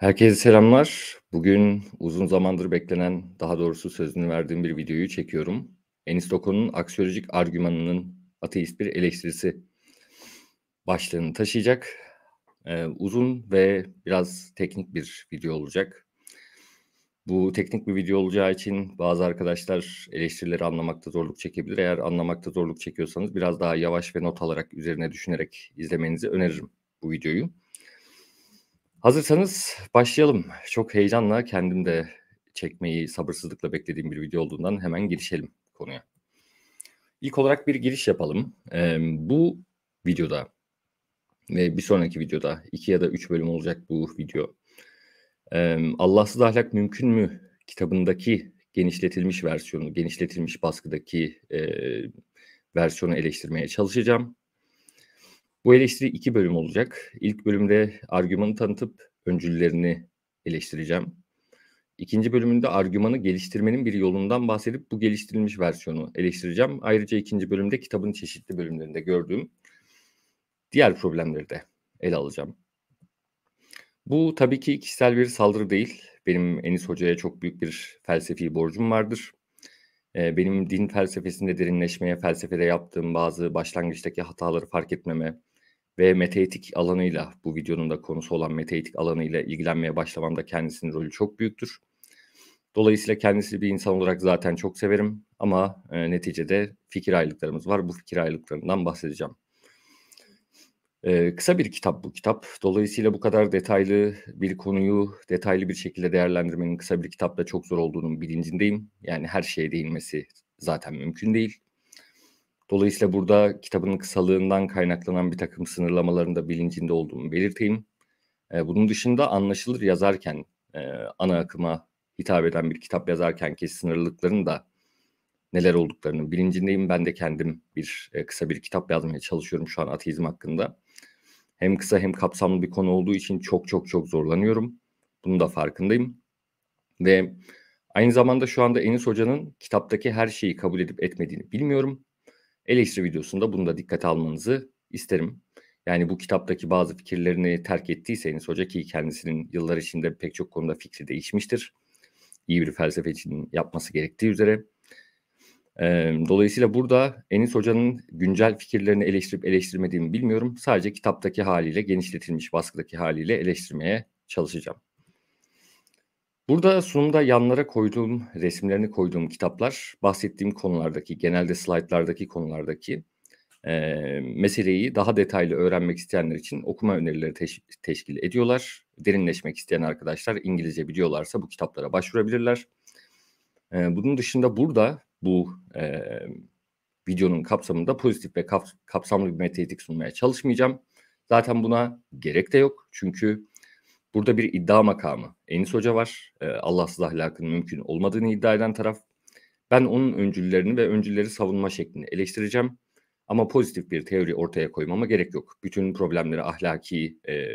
Herkese selamlar. Bugün uzun zamandır beklenen, daha doğrusu sözünü verdiğim bir videoyu çekiyorum. Enis Doko'nun aksiyolojik argümanının ateist bir eleştirisi başlığını taşıyacak. Ee, uzun ve biraz teknik bir video olacak. Bu teknik bir video olacağı için bazı arkadaşlar eleştirileri anlamakta zorluk çekebilir. Eğer anlamakta zorluk çekiyorsanız biraz daha yavaş ve not alarak üzerine düşünerek izlemenizi öneririm bu videoyu. Hazırsanız başlayalım. Çok heyecanla kendim de çekmeyi sabırsızlıkla beklediğim bir video olduğundan hemen girişelim konuya. İlk olarak bir giriş yapalım. Ee, bu videoda ve bir sonraki videoda iki ya da üç bölüm olacak bu video. Ee, Allahsız ahlak mümkün mü kitabındaki genişletilmiş versiyonu, genişletilmiş baskıdaki e, versiyonu eleştirmeye çalışacağım. Bu eleştiri iki bölüm olacak. İlk bölümde argümanı tanıtıp öncüllerini eleştireceğim. İkinci bölümünde argümanı geliştirmenin bir yolundan bahsedip bu geliştirilmiş versiyonu eleştireceğim. Ayrıca ikinci bölümde kitabın çeşitli bölümlerinde gördüğüm diğer problemleri de ele alacağım. Bu tabii ki kişisel bir saldırı değil. Benim Enis Hoca'ya çok büyük bir felsefi borcum vardır. Ee, benim din felsefesinde derinleşmeye, felsefede yaptığım bazı başlangıçtaki hataları fark etmeme, ve meteitik alanıyla bu videonun da konusu olan meteitik alanıyla ilgilenmeye başlamamda kendisinin rolü çok büyüktür. Dolayısıyla kendisi bir insan olarak zaten çok severim ama e, neticede fikir ayrılıklarımız var. Bu fikir ayrılıklarından bahsedeceğim. Ee, kısa bir kitap bu kitap. Dolayısıyla bu kadar detaylı bir konuyu detaylı bir şekilde değerlendirmenin kısa bir kitapta çok zor olduğunun bilincindeyim. Yani her şeye değinmesi zaten mümkün değil. Dolayısıyla burada kitabın kısalığından kaynaklanan bir takım sınırlamaların da bilincinde olduğumu belirteyim. Ee, bunun dışında anlaşılır yazarken e, ana akıma hitap eden bir kitap yazarken ki sınırlılıkların da neler olduklarının bilincindeyim. Ben de kendim bir e, kısa bir kitap yazmaya çalışıyorum şu an ateizm hakkında. Hem kısa hem kapsamlı bir konu olduğu için çok çok çok zorlanıyorum. Bunun da farkındayım. Ve aynı zamanda şu anda Enis Hoca'nın kitaptaki her şeyi kabul edip etmediğini bilmiyorum eleştiri videosunda bunu da dikkate almanızı isterim. Yani bu kitaptaki bazı fikirlerini terk ettiyseniz hoca ki kendisinin yıllar içinde pek çok konuda fikri değişmiştir. İyi bir felsefecinin yapması gerektiği üzere. Dolayısıyla burada Enis Hoca'nın güncel fikirlerini eleştirip eleştirmediğimi bilmiyorum. Sadece kitaptaki haliyle genişletilmiş baskıdaki haliyle eleştirmeye çalışacağım. Burada sunumda yanlara koyduğum, resimlerini koyduğum kitaplar bahsettiğim konulardaki, genelde slaytlardaki konulardaki e, meseleyi daha detaylı öğrenmek isteyenler için okuma önerileri teş- teşkil ediyorlar. Derinleşmek isteyen arkadaşlar İngilizce biliyorlarsa bu kitaplara başvurabilirler. E, bunun dışında burada bu e, videonun kapsamında pozitif ve kap- kapsamlı bir metaetik sunmaya çalışmayacağım. Zaten buna gerek de yok çünkü Burada bir iddia makamı. Enis Hoca var. E, Allahsız ahlakın mümkün olmadığını iddia eden taraf. Ben onun öncüllerini ve öncülleri savunma şeklini eleştireceğim. Ama pozitif bir teori ortaya koymama gerek yok. Bütün problemleri ahlaki, e,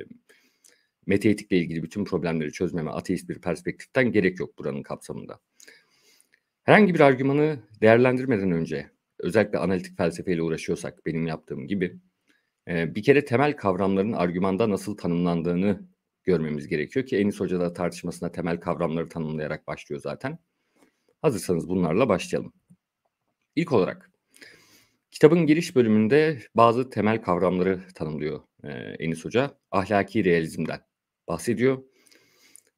meteytikle ilgili bütün problemleri çözmeme ateist bir perspektiften gerek yok buranın kapsamında. Herhangi bir argümanı değerlendirmeden önce, özellikle analitik felsefeyle uğraşıyorsak benim yaptığım gibi, e, bir kere temel kavramların argümanda nasıl tanımlandığını görmemiz gerekiyor ki Enis Hoca da tartışmasına temel kavramları tanımlayarak başlıyor zaten. Hazırsanız bunlarla başlayalım. İlk olarak kitabın giriş bölümünde bazı temel kavramları tanımlıyor e, Enis Hoca. Ahlaki realizmden bahsediyor.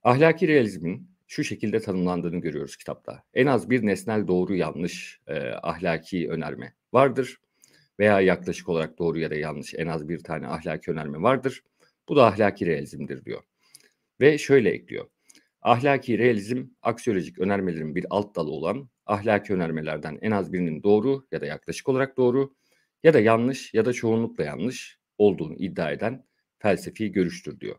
Ahlaki realizmin şu şekilde tanımlandığını görüyoruz kitapta. En az bir nesnel doğru yanlış e, ahlaki önerme vardır veya yaklaşık olarak doğru ya da yanlış en az bir tane ahlaki önerme vardır. Bu da ahlaki realizmdir diyor. Ve şöyle ekliyor. Ahlaki realizm aksiyolojik önermelerin bir alt dalı olan ahlaki önermelerden en az birinin doğru ya da yaklaşık olarak doğru ya da yanlış ya da çoğunlukla yanlış olduğunu iddia eden felsefi görüştür diyor.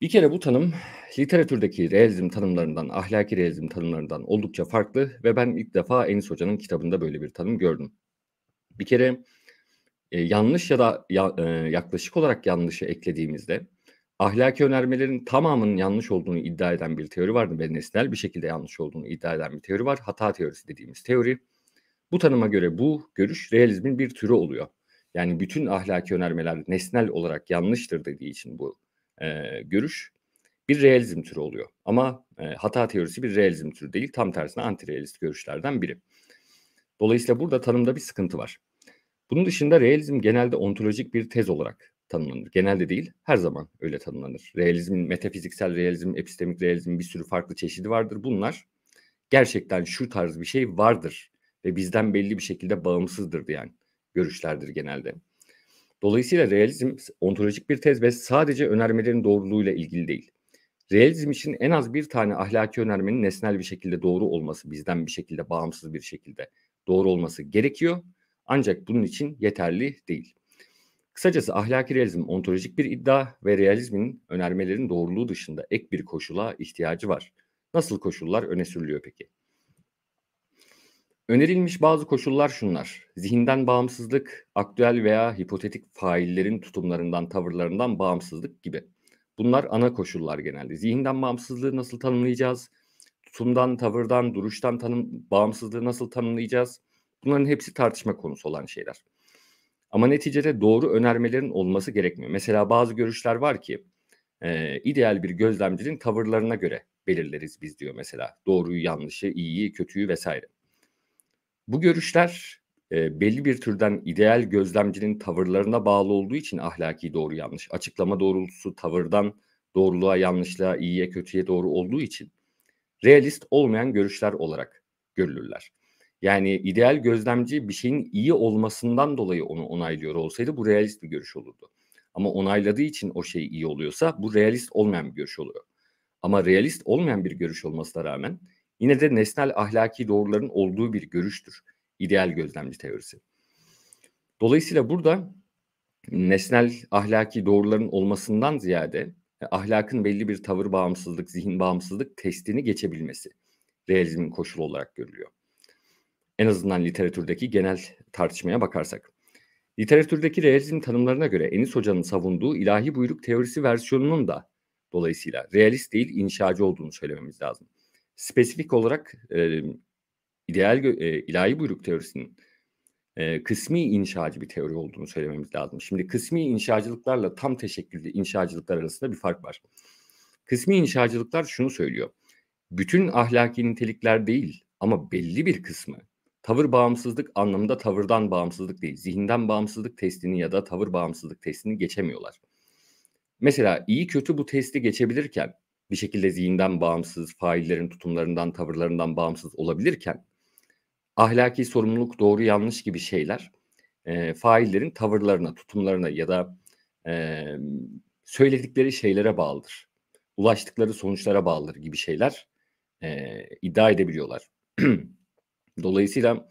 Bir kere bu tanım literatürdeki realizm tanımlarından, ahlaki realizm tanımlarından oldukça farklı ve ben ilk defa Enis Hoca'nın kitabında böyle bir tanım gördüm. Bir kere e, yanlış ya da ya, e, yaklaşık olarak yanlışı eklediğimizde ahlaki önermelerin tamamının yanlış olduğunu iddia eden bir teori vardı ve nesnel bir şekilde yanlış olduğunu iddia eden bir teori var. Hata teorisi dediğimiz teori. Bu tanıma göre bu görüş realizmin bir türü oluyor. Yani bütün ahlaki önermeler nesnel olarak yanlıştır dediği için bu e, görüş bir realizm türü oluyor. Ama e, hata teorisi bir realizm türü değil, tam tersine anti realist görüşlerden biri. Dolayısıyla burada tanımda bir sıkıntı var. Bunun dışında realizm genelde ontolojik bir tez olarak tanımlanır. Genelde değil, her zaman öyle tanımlanır. Realizmin, metafiziksel realizm, epistemik realizm bir sürü farklı çeşidi vardır. Bunlar gerçekten şu tarz bir şey vardır ve bizden belli bir şekilde bağımsızdır diyen görüşlerdir genelde. Dolayısıyla realizm ontolojik bir tez ve sadece önermelerin doğruluğuyla ilgili değil. Realizm için en az bir tane ahlaki önermenin nesnel bir şekilde doğru olması, bizden bir şekilde bağımsız bir şekilde doğru olması gerekiyor ancak bunun için yeterli değil. Kısacası ahlaki realizm ontolojik bir iddia ve realizmin önermelerin doğruluğu dışında ek bir koşula ihtiyacı var. Nasıl koşullar öne sürülüyor peki? Önerilmiş bazı koşullar şunlar. Zihinden bağımsızlık, aktüel veya hipotetik faillerin tutumlarından, tavırlarından bağımsızlık gibi. Bunlar ana koşullar genelde. Zihinden bağımsızlığı nasıl tanımlayacağız? Tutumdan, tavırdan, duruştan tanım bağımsızlığı nasıl tanımlayacağız? Bunların hepsi tartışma konusu olan şeyler. Ama neticede doğru önermelerin olması gerekmiyor. Mesela bazı görüşler var ki e, ideal bir gözlemcinin tavırlarına göre belirleriz biz diyor mesela. Doğruyu, yanlışı, iyiyi, kötüyü vesaire. Bu görüşler e, belli bir türden ideal gözlemcinin tavırlarına bağlı olduğu için ahlaki doğru yanlış, açıklama doğrultusu tavırdan doğruluğa, yanlışlığa, iyiye, kötüye doğru olduğu için realist olmayan görüşler olarak görülürler. Yani ideal gözlemci bir şeyin iyi olmasından dolayı onu onaylıyor olsaydı bu realist bir görüş olurdu. Ama onayladığı için o şey iyi oluyorsa bu realist olmayan bir görüş oluyor. Ama realist olmayan bir görüş olmasına rağmen yine de nesnel ahlaki doğruların olduğu bir görüştür ideal gözlemci teorisi. Dolayısıyla burada nesnel ahlaki doğruların olmasından ziyade e, ahlakın belli bir tavır bağımsızlık, zihin bağımsızlık testini geçebilmesi realizmin koşulu olarak görülüyor. En azından literatürdeki genel tartışmaya bakarsak. Literatürdeki realizm tanımlarına göre Enis Hoca'nın savunduğu ilahi buyruk teorisi versiyonunun da dolayısıyla realist değil inşacı olduğunu söylememiz lazım. Spesifik olarak e, ideal e, ilahi buyruk teorisinin e, kısmi inşacı bir teori olduğunu söylememiz lazım. Şimdi kısmi inşacılıklarla tam teşekküllü inşacılıklar arasında bir fark var. Kısmi inşacılıklar şunu söylüyor. Bütün ahlaki nitelikler değil ama belli bir kısmı Tavır bağımsızlık anlamında tavırdan bağımsızlık değil. Zihinden bağımsızlık testini ya da tavır bağımsızlık testini geçemiyorlar. Mesela iyi kötü bu testi geçebilirken bir şekilde zihinden bağımsız, faillerin tutumlarından, tavırlarından bağımsız olabilirken ahlaki sorumluluk, doğru yanlış gibi şeyler e, faillerin tavırlarına, tutumlarına ya da e, söyledikleri şeylere bağlıdır. Ulaştıkları sonuçlara bağlıdır gibi şeyler e, iddia edebiliyorlar. Dolayısıyla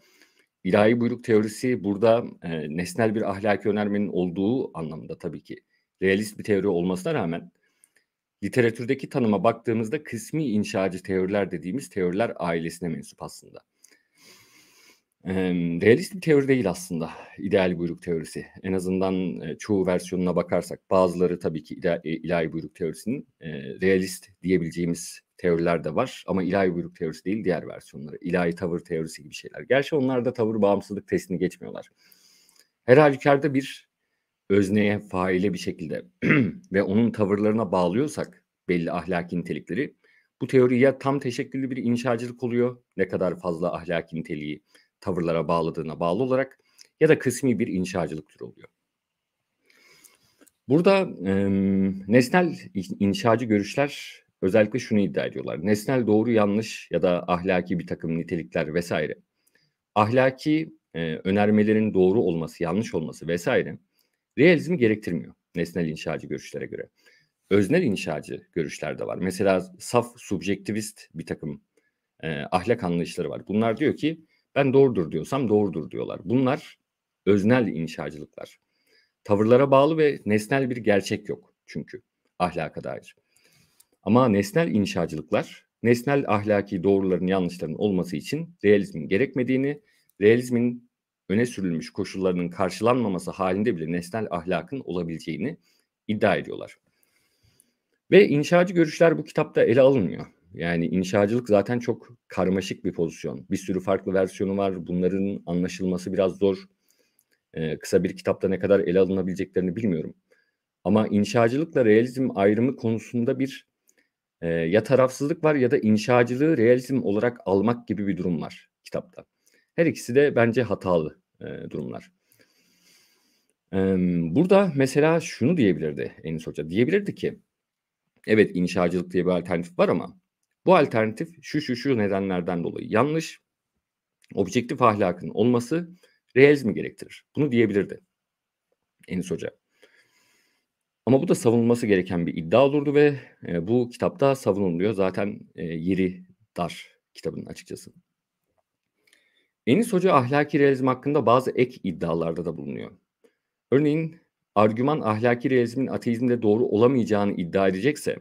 ilahi buyruk teorisi burada e, nesnel bir ahlaki önermenin olduğu anlamda tabii ki realist bir teori olmasına rağmen literatürdeki tanıma baktığımızda kısmi inşacı teoriler dediğimiz teoriler ailesine mensup aslında. E, realist bir teori değil aslında ideal buyruk teorisi. En azından e, çoğu versiyonuna bakarsak bazıları tabii ki ila, e, ilahi buyruk teorisinin e, realist diyebileceğimiz teoriler de var ama ilahi buyruk teorisi değil diğer versiyonları. İlahi tavır teorisi gibi şeyler. Gerçi onlar da tavır bağımsızlık testini geçmiyorlar. Her halükarda bir özneye, faile bir şekilde ve onun tavırlarına bağlıyorsak belli ahlaki nitelikleri bu teori ya tam teşekküllü bir inşacılık oluyor ne kadar fazla ahlaki niteliği tavırlara bağladığına bağlı olarak ya da kısmi bir inşacılık türü oluyor. Burada e, nesnel inşacı görüşler özellikle şunu iddia ediyorlar. Nesnel doğru yanlış ya da ahlaki bir takım nitelikler vesaire. Ahlaki e, önermelerin doğru olması, yanlış olması vesaire realizmi gerektirmiyor nesnel inşacı görüşlere göre. Öznel inşacı görüşler de var. Mesela saf subjektivist bir takım e, ahlak anlayışları var. Bunlar diyor ki ben doğrudur diyorsam doğrudur diyorlar. Bunlar öznel inşacılıklar. Tavırlara bağlı ve nesnel bir gerçek yok çünkü ahlaka dair. Ama nesnel inşacılıklar nesnel ahlaki doğruların yanlışların olması için realizmin gerekmediğini, realizmin öne sürülmüş koşullarının karşılanmaması halinde bile nesnel ahlakın olabileceğini iddia ediyorlar. Ve inşacı görüşler bu kitapta ele alınmıyor. Yani inşacılık zaten çok karmaşık bir pozisyon. Bir sürü farklı versiyonu var. Bunların anlaşılması biraz zor. Ee, kısa bir kitapta ne kadar ele alınabileceklerini bilmiyorum. Ama inşacılıkla realizm ayrımı konusunda bir e, ya tarafsızlık var ya da inşacılığı realizm olarak almak gibi bir durum var kitapta. Her ikisi de bence hatalı e, durumlar. E, burada mesela şunu diyebilirdi Enis Hoca. Diyebilirdi ki evet inşacılık diye bir alternatif var ama bu alternatif şu şu şu nedenlerden dolayı yanlış. Objektif ahlakın olması realizmi gerektirir. Bunu diyebilirdi Enis Hoca. Ama bu da savunulması gereken bir iddia olurdu ve e, bu kitapta savunuluyor. Zaten e, yeri dar kitabın açıkçası. Enis Hoca ahlaki realizm hakkında bazı ek iddialarda da bulunuyor. Örneğin argüman ahlaki realizmin ateizmde doğru olamayacağını iddia edecekse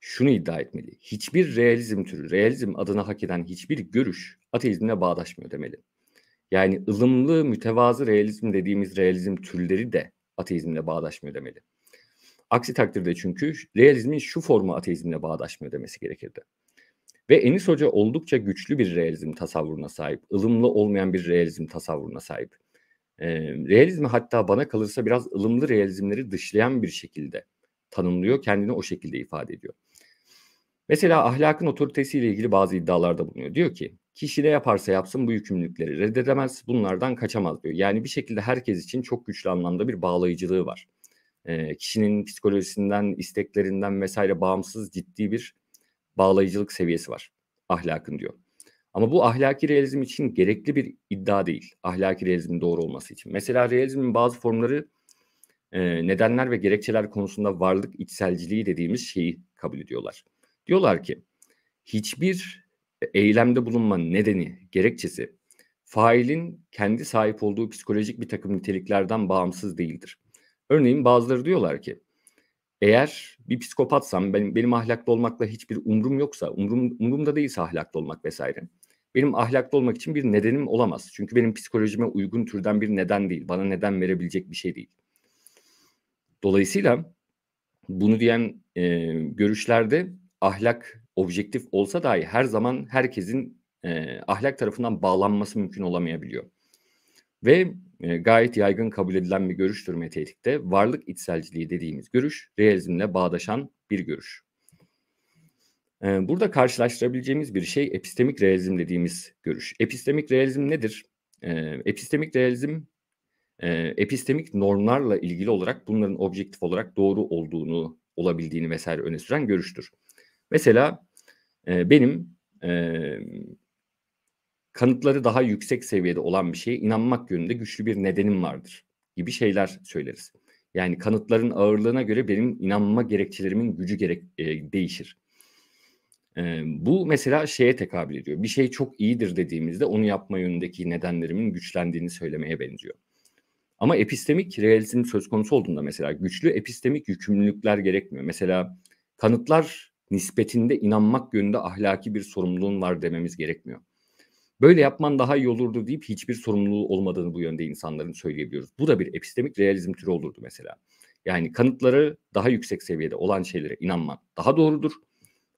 şunu iddia etmeli. Hiçbir realizm türü, realizm adına hak eden hiçbir görüş ateizmle bağdaşmıyor demeli. Yani ılımlı, mütevazı realizm dediğimiz realizm türleri de ateizmle bağdaşmıyor demeli. Aksi takdirde çünkü realizmin şu formu ateizmle bağdaşmıyor demesi gerekirdi. Ve Enis Hoca oldukça güçlü bir realizm tasavvuruna sahip. ılımlı olmayan bir realizm tasavvuruna sahip. E, realizmi hatta bana kalırsa biraz ılımlı realizmleri dışlayan bir şekilde tanımlıyor. Kendini o şekilde ifade ediyor. Mesela ahlakın otoritesiyle ilgili bazı iddialarda bulunuyor. Diyor ki kişi ne yaparsa yapsın bu yükümlülükleri reddedemez, bunlardan kaçamaz diyor. Yani bir şekilde herkes için çok güçlü anlamda bir bağlayıcılığı var e, kişinin psikolojisinden, isteklerinden vesaire bağımsız ciddi bir bağlayıcılık seviyesi var ahlakın diyor. Ama bu ahlaki realizm için gerekli bir iddia değil. Ahlaki realizmin doğru olması için. Mesela realizmin bazı formları e, nedenler ve gerekçeler konusunda varlık içselciliği dediğimiz şeyi kabul ediyorlar. Diyorlar ki hiçbir eylemde bulunma nedeni, gerekçesi failin kendi sahip olduğu psikolojik bir takım niteliklerden bağımsız değildir. Örneğin bazıları diyorlar ki eğer bir psikopatsam benim, benim ahlaklı olmakla hiçbir umrum yoksa umrum, umrumda değilse ahlaklı olmak vesaire benim ahlaklı olmak için bir nedenim olamaz. Çünkü benim psikolojime uygun türden bir neden değil. Bana neden verebilecek bir şey değil. Dolayısıyla bunu diyen e, görüşlerde ahlak objektif olsa dahi her zaman herkesin e, ahlak tarafından bağlanması mümkün olamayabiliyor. Ve ee, gayet yaygın kabul edilen bir görüştür meteylikte. Varlık içselciliği dediğimiz görüş realizmle bağdaşan bir görüş. Ee, burada karşılaştırabileceğimiz bir şey epistemik realizm dediğimiz görüş. Epistemik realizm nedir? Ee, epistemik realizm e, epistemik normlarla ilgili olarak bunların objektif olarak doğru olduğunu, olabildiğini vesaire öne süren görüştür. Mesela e, benim e, kanıtları daha yüksek seviyede olan bir şeye inanmak yönünde güçlü bir nedenim vardır gibi şeyler söyleriz. Yani kanıtların ağırlığına göre benim inanma gerekçelerimin gücü gerek e, değişir. E, bu mesela şeye tekabül ediyor. Bir şey çok iyidir dediğimizde onu yapma yönündeki nedenlerimin güçlendiğini söylemeye benziyor. Ama epistemik realizm söz konusu olduğunda mesela güçlü epistemik yükümlülükler gerekmiyor. Mesela kanıtlar nispetinde inanmak yönünde ahlaki bir sorumluluğun var dememiz gerekmiyor. Böyle yapman daha iyi olurdu deyip hiçbir sorumluluğu olmadığını bu yönde insanların söyleyebiliyoruz. Bu da bir epistemik realizm türü olurdu mesela. Yani kanıtları daha yüksek seviyede olan şeylere inanman daha doğrudur.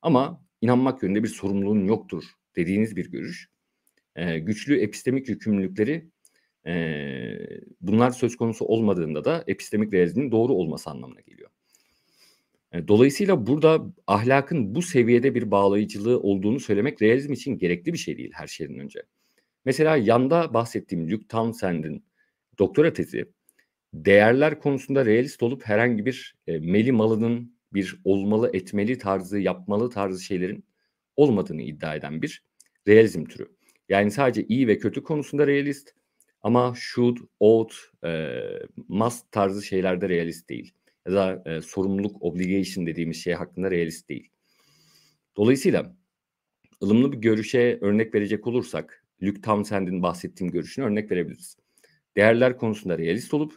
Ama inanmak yönünde bir sorumluluğun yoktur dediğiniz bir görüş. Ee, güçlü epistemik yükümlülükleri e, bunlar söz konusu olmadığında da epistemik realizmin doğru olması anlamına geliyor. Dolayısıyla burada ahlakın bu seviyede bir bağlayıcılığı olduğunu söylemek realizm için gerekli bir şey değil her şeyden önce. Mesela yanda bahsettiğim Luke Townsend'in doktora tezi değerler konusunda realist olup herhangi bir e, meli malının bir olmalı etmeli tarzı yapmalı tarzı şeylerin olmadığını iddia eden bir realizm türü. Yani sadece iyi ve kötü konusunda realist ama should, ought, e, must tarzı şeylerde realist değil ya da e, sorumluluk obligation dediğimiz şey hakkında realist değil. Dolayısıyla ılımlı bir görüşe örnek verecek olursak Luke Townsend'in bahsettiğim görüşünü örnek verebiliriz. Değerler konusunda realist olup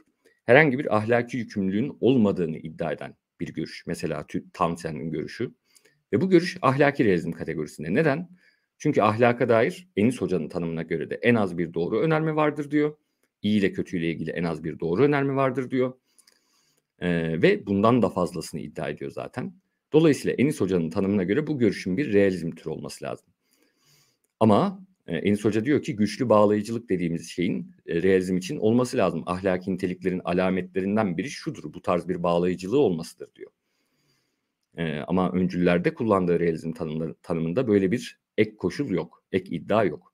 herhangi bir ahlaki yükümlülüğün olmadığını iddia eden bir görüş. Mesela Townsend'in görüşü. Ve bu görüş ahlaki realizm kategorisinde. Neden? Çünkü ahlaka dair Enis Hoca'nın tanımına göre de en az bir doğru önerme vardır diyor. İyi ile kötü ile ilgili en az bir doğru önerme vardır diyor. E, ve bundan da fazlasını iddia ediyor zaten. Dolayısıyla Enis Hoca'nın tanımına göre bu görüşün bir realizm türü olması lazım. Ama e, Enis Hoca diyor ki güçlü bağlayıcılık dediğimiz şeyin e, realizm için olması lazım. Ahlaki niteliklerin alametlerinden biri şudur. Bu tarz bir bağlayıcılığı olmasıdır diyor. E, ama öncülerde kullandığı realizm tanımları, tanımında böyle bir ek koşul yok, ek iddia yok.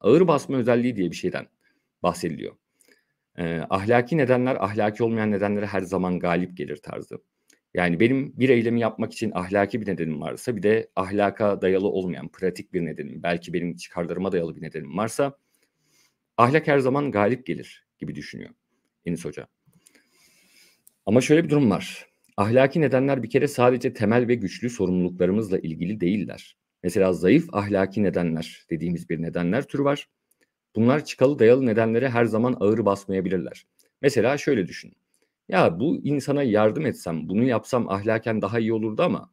Ağır basma özelliği diye bir şeyden bahsediliyor ahlaki nedenler ahlaki olmayan nedenlere her zaman galip gelir tarzı. Yani benim bir eylemi yapmak için ahlaki bir nedenim varsa bir de ahlaka dayalı olmayan pratik bir nedenim belki benim çıkarlarıma dayalı bir nedenim varsa ahlak her zaman galip gelir gibi düşünüyor Enis Hoca. Ama şöyle bir durum var. Ahlaki nedenler bir kere sadece temel ve güçlü sorumluluklarımızla ilgili değiller. Mesela zayıf ahlaki nedenler dediğimiz bir nedenler türü var. Bunlar çıkalı dayalı nedenlere her zaman ağır basmayabilirler. Mesela şöyle düşün. Ya bu insana yardım etsem, bunu yapsam ahlaken daha iyi olurdu ama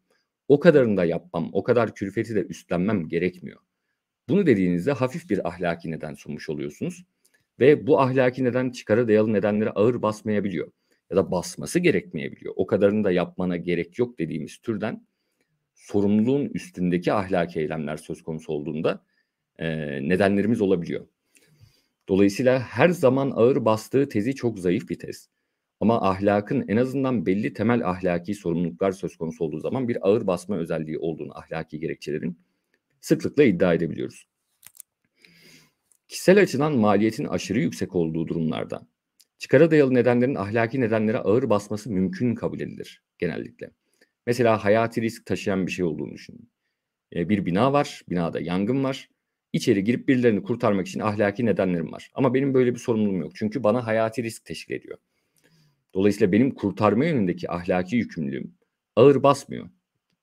o kadarını da yapmam, o kadar külfeti de üstlenmem gerekmiyor. Bunu dediğinizde hafif bir ahlaki neden sunmuş oluyorsunuz ve bu ahlaki neden çıkarı dayalı nedenlere ağır basmayabiliyor ya da basması gerekmeyebiliyor. O kadarını da yapmana gerek yok dediğimiz türden sorumluluğun üstündeki ahlaki eylemler söz konusu olduğunda e, nedenlerimiz olabiliyor. Dolayısıyla her zaman ağır bastığı tezi çok zayıf bir tez. Ama ahlakın en azından belli temel ahlaki sorumluluklar söz konusu olduğu zaman bir ağır basma özelliği olduğunu ahlaki gerekçelerin sıklıkla iddia edebiliyoruz. Kişisel açıdan maliyetin aşırı yüksek olduğu durumlarda çıkara dayalı nedenlerin ahlaki nedenlere ağır basması mümkün kabul edilir genellikle. Mesela hayati risk taşıyan bir şey olduğunu düşünün. E, bir bina var, binada yangın var. İçeri girip birilerini kurtarmak için ahlaki nedenlerim var. Ama benim böyle bir sorumluluğum yok. Çünkü bana hayati risk teşkil ediyor. Dolayısıyla benim kurtarma yönündeki ahlaki yükümlülüğüm ağır basmıyor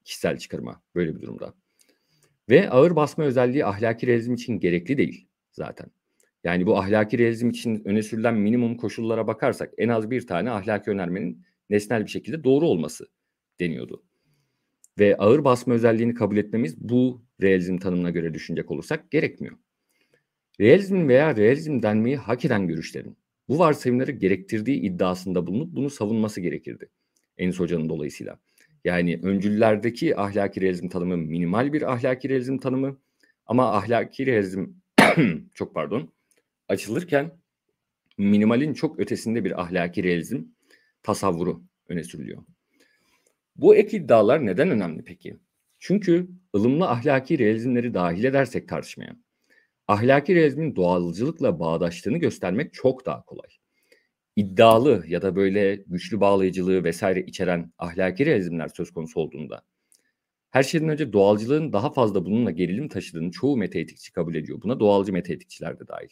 kişisel çıkarma böyle bir durumda. Ve ağır basma özelliği ahlaki realizm için gerekli değil zaten. Yani bu ahlaki realizm için öne sürülen minimum koşullara bakarsak en az bir tane ahlaki önermenin nesnel bir şekilde doğru olması deniyordu ve ağır basma özelliğini kabul etmemiz bu realizm tanımına göre düşünecek olursak gerekmiyor. Realizmin veya realizm denmeyi hak eden görüşlerin bu varsayımları gerektirdiği iddiasında bulunup bunu savunması gerekirdi. Enis Hoca'nın dolayısıyla. Yani öncüllerdeki ahlaki realizm tanımı minimal bir ahlaki realizm tanımı ama ahlaki realizm çok pardon açılırken minimalin çok ötesinde bir ahlaki realizm tasavvuru öne sürülüyor. Bu ek iddialar neden önemli peki? Çünkü ılımlı ahlaki realizmleri dahil edersek tartışmaya, ahlaki realizmin doğalcılıkla bağdaştığını göstermek çok daha kolay. İddialı ya da böyle güçlü bağlayıcılığı vesaire içeren ahlaki realizmler söz konusu olduğunda, her şeyden önce doğalcılığın daha fazla bununla gerilim taşıdığını çoğu metaetikçi kabul ediyor. Buna doğalcı metaetikçiler de dahil.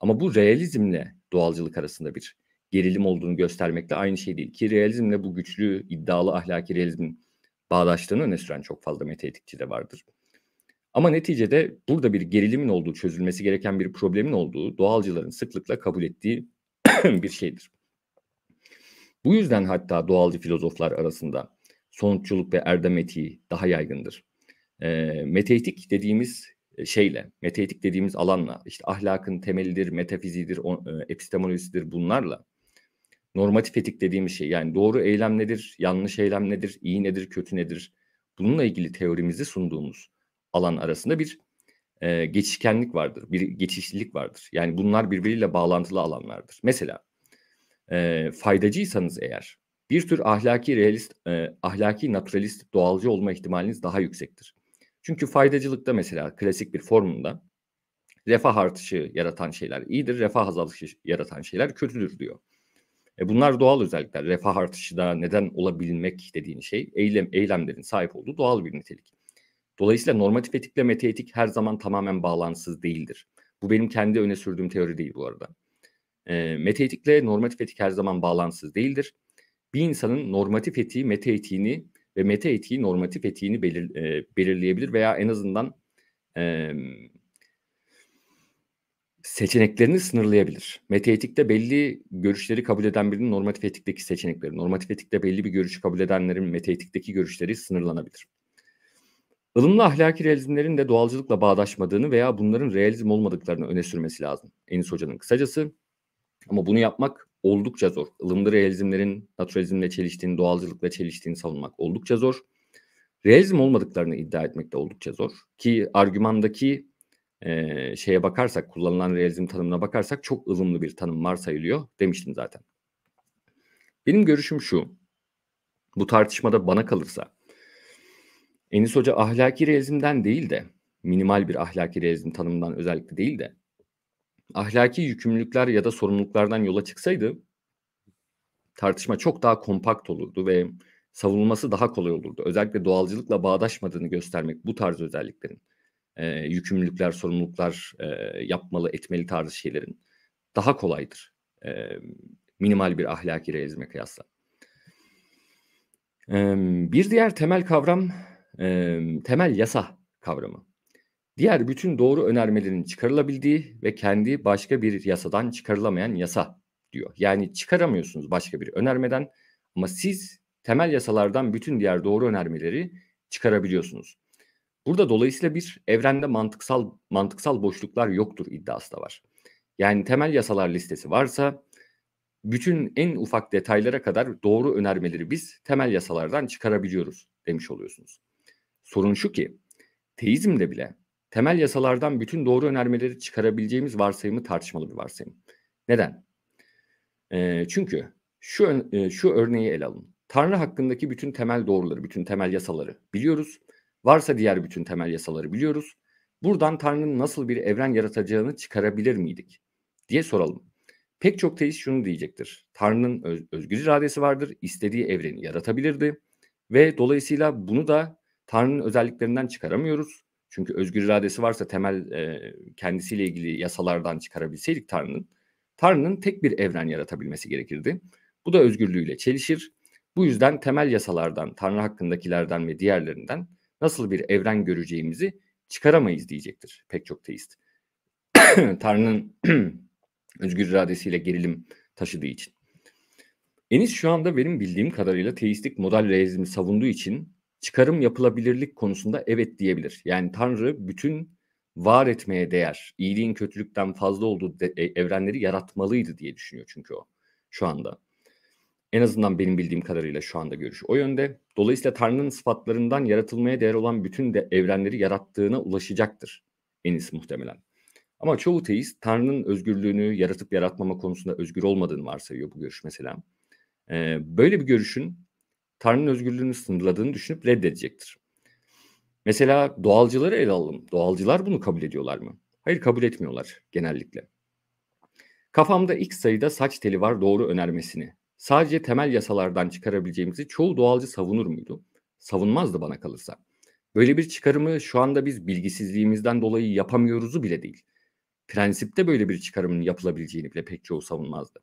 Ama bu realizmle doğalcılık arasında bir gerilim olduğunu göstermekle aynı şey değil. Ki realizmle bu güçlü iddialı ahlaki realizmin bağdaştığını öne süren çok fazla meta de vardır. Ama neticede burada bir gerilimin olduğu, çözülmesi gereken bir problemin olduğu doğalcıların sıklıkla kabul ettiği bir şeydir. Bu yüzden hatta doğalcı filozoflar arasında sonuççuluk ve erdem etiği daha yaygındır. Ee, e, meteetik dediğimiz şeyle, meteetik dediğimiz alanla, işte ahlakın temelidir, metafizidir, e, epistemolojisidir bunlarla normatif etik dediğimiz şey yani doğru eylem nedir, yanlış eylem nedir, iyi nedir, kötü nedir bununla ilgili teorimizi sunduğumuz alan arasında bir e, geçişkenlik vardır, bir geçişlilik vardır. Yani bunlar birbiriyle bağlantılı alanlardır. Mesela e, faydacıysanız eğer bir tür ahlaki realist, e, ahlaki naturalist, doğalcı olma ihtimaliniz daha yüksektir. Çünkü faydacılıkta mesela klasik bir formunda refah artışı yaratan şeyler iyidir, refah azalışı yaratan şeyler kötüdür diyor. E bunlar doğal özellikler. Refah artışı da neden olabilmek dediğin şey eylem, eylemlerin sahip olduğu doğal bir nitelik. Dolayısıyla normatif etikle metaetik her zaman tamamen bağlantısız değildir. Bu benim kendi öne sürdüğüm teori değil bu arada. E, metaetikle normatif etik her zaman bağlantısız değildir. Bir insanın normatif etiği metaetiğini ve metaetiği normatif etiğini belir, e, belirleyebilir veya en azından e, seçeneklerini sınırlayabilir. Meta etikte belli görüşleri kabul eden birinin normatif etikteki seçenekleri, normatif etikte belli bir görüşü kabul edenlerin meta etikteki görüşleri sınırlanabilir. Ilımlı ahlaki realizmlerin de doğalcılıkla bağdaşmadığını veya bunların realizm olmadıklarını öne sürmesi lazım. Enis Hoca'nın kısacası. Ama bunu yapmak oldukça zor. Ilımlı realizmlerin naturalizmle çeliştiğini, doğalcılıkla çeliştiğini savunmak oldukça zor. Realizm olmadıklarını iddia etmek de oldukça zor. Ki argümandaki e, şeye bakarsak, kullanılan realizm tanımına bakarsak çok ılımlı bir tanım varsayılıyor demiştim zaten. Benim görüşüm şu. Bu tartışmada bana kalırsa Enis Hoca ahlaki realizmden değil de minimal bir ahlaki realizm tanımından özellikle değil de ahlaki yükümlülükler ya da sorumluluklardan yola çıksaydı tartışma çok daha kompakt olurdu ve savunulması daha kolay olurdu. Özellikle doğalcılıkla bağdaşmadığını göstermek bu tarz özelliklerin e, yükümlülükler, sorumluluklar e, yapmalı, etmeli tarzı şeylerin daha kolaydır. E, minimal bir ahlaki realizme kıyasla. E, bir diğer temel kavram e, temel yasa kavramı. Diğer bütün doğru önermelerin çıkarılabildiği ve kendi başka bir yasadan çıkarılamayan yasa diyor. Yani çıkaramıyorsunuz başka bir önermeden ama siz temel yasalardan bütün diğer doğru önermeleri çıkarabiliyorsunuz. Burada dolayısıyla bir evrende mantıksal mantıksal boşluklar yoktur iddiası da var. Yani temel yasalar listesi varsa bütün en ufak detaylara kadar doğru önermeleri biz temel yasalardan çıkarabiliyoruz demiş oluyorsunuz. Sorun şu ki teizmde bile temel yasalardan bütün doğru önermeleri çıkarabileceğimiz varsayımı tartışmalı bir varsayım. Neden? E, çünkü şu e, şu örneği ele alın. Tanrı hakkındaki bütün temel doğruları, bütün temel yasaları biliyoruz Varsa diğer bütün temel yasaları biliyoruz. Buradan Tanrı'nın nasıl bir evren yaratacağını çıkarabilir miydik? diye soralım. Pek çok teist şunu diyecektir. Tanrı'nın öz, özgür iradesi vardır, istediği evreni yaratabilirdi ve dolayısıyla bunu da Tanrı'nın özelliklerinden çıkaramıyoruz. Çünkü özgür iradesi varsa temel e, kendisiyle ilgili yasalardan çıkarabilseydik Tanrı'nın, Tanrı'nın tek bir evren yaratabilmesi gerekirdi. Bu da özgürlüğüyle çelişir. Bu yüzden temel yasalardan, Tanrı hakkındakilerden ve diğerlerinden nasıl bir evren göreceğimizi çıkaramayız diyecektir pek çok teist. Tanrı'nın özgür iradesiyle gerilim taşıdığı için. Enis şu anda benim bildiğim kadarıyla teistik modal realizmi savunduğu için çıkarım yapılabilirlik konusunda evet diyebilir. Yani Tanrı bütün var etmeye değer, iyiliğin kötülükten fazla olduğu de, e, evrenleri yaratmalıydı diye düşünüyor çünkü o şu anda. En azından benim bildiğim kadarıyla şu anda görüş o yönde. Dolayısıyla Tanrı'nın sıfatlarından yaratılmaya değer olan bütün de evrenleri yarattığına ulaşacaktır en Enis muhtemelen. Ama çoğu teist Tanrı'nın özgürlüğünü yaratıp yaratmama konusunda özgür olmadığını varsayıyor bu görüş mesela. Ee, böyle bir görüşün Tanrı'nın özgürlüğünü sınırladığını düşünüp reddedecektir. Mesela doğalcıları ele alalım. Doğalcılar bunu kabul ediyorlar mı? Hayır kabul etmiyorlar genellikle. Kafamda ilk sayıda saç teli var doğru önermesini sadece temel yasalardan çıkarabileceğimizi çoğu doğalcı savunur muydu? Savunmazdı bana kalırsa. Böyle bir çıkarımı şu anda biz bilgisizliğimizden dolayı yapamıyoruzu bile değil. Prensipte böyle bir çıkarımın yapılabileceğini bile pek çoğu savunmazdı.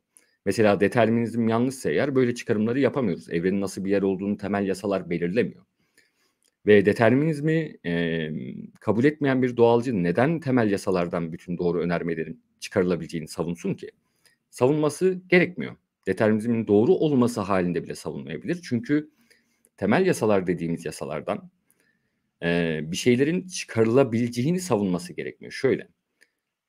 Mesela determinizm yanlışsa eğer böyle çıkarımları yapamıyoruz. Evrenin nasıl bir yer olduğunu temel yasalar belirlemiyor. Ve determinizmi e, kabul etmeyen bir doğalcı neden temel yasalardan bütün doğru önermelerin çıkarılabileceğini savunsun ki? Savunması gerekmiyor determinizmin doğru olması halinde bile savunmayabilir. Çünkü temel yasalar dediğimiz yasalardan e, bir şeylerin çıkarılabileceğini savunması gerekmiyor. Şöyle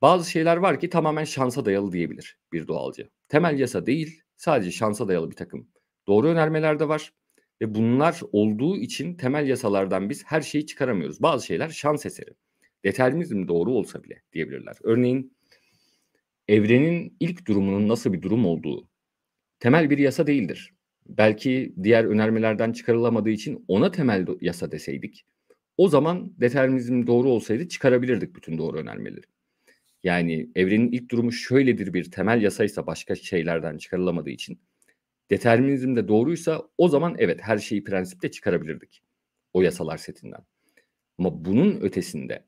bazı şeyler var ki tamamen şansa dayalı diyebilir bir doğalcı. Temel yasa değil sadece şansa dayalı bir takım doğru önermeler de var. Ve bunlar olduğu için temel yasalardan biz her şeyi çıkaramıyoruz. Bazı şeyler şans eseri. Determinizm doğru olsa bile diyebilirler. Örneğin evrenin ilk durumunun nasıl bir durum olduğu temel bir yasa değildir. Belki diğer önermelerden çıkarılamadığı için ona temel yasa deseydik o zaman determinizm doğru olsaydı çıkarabilirdik bütün doğru önermeleri. Yani evrenin ilk durumu şöyledir bir temel yasaysa başka şeylerden çıkarılamadığı için determinizm de doğruysa o zaman evet her şeyi prensipte çıkarabilirdik o yasalar setinden. Ama bunun ötesinde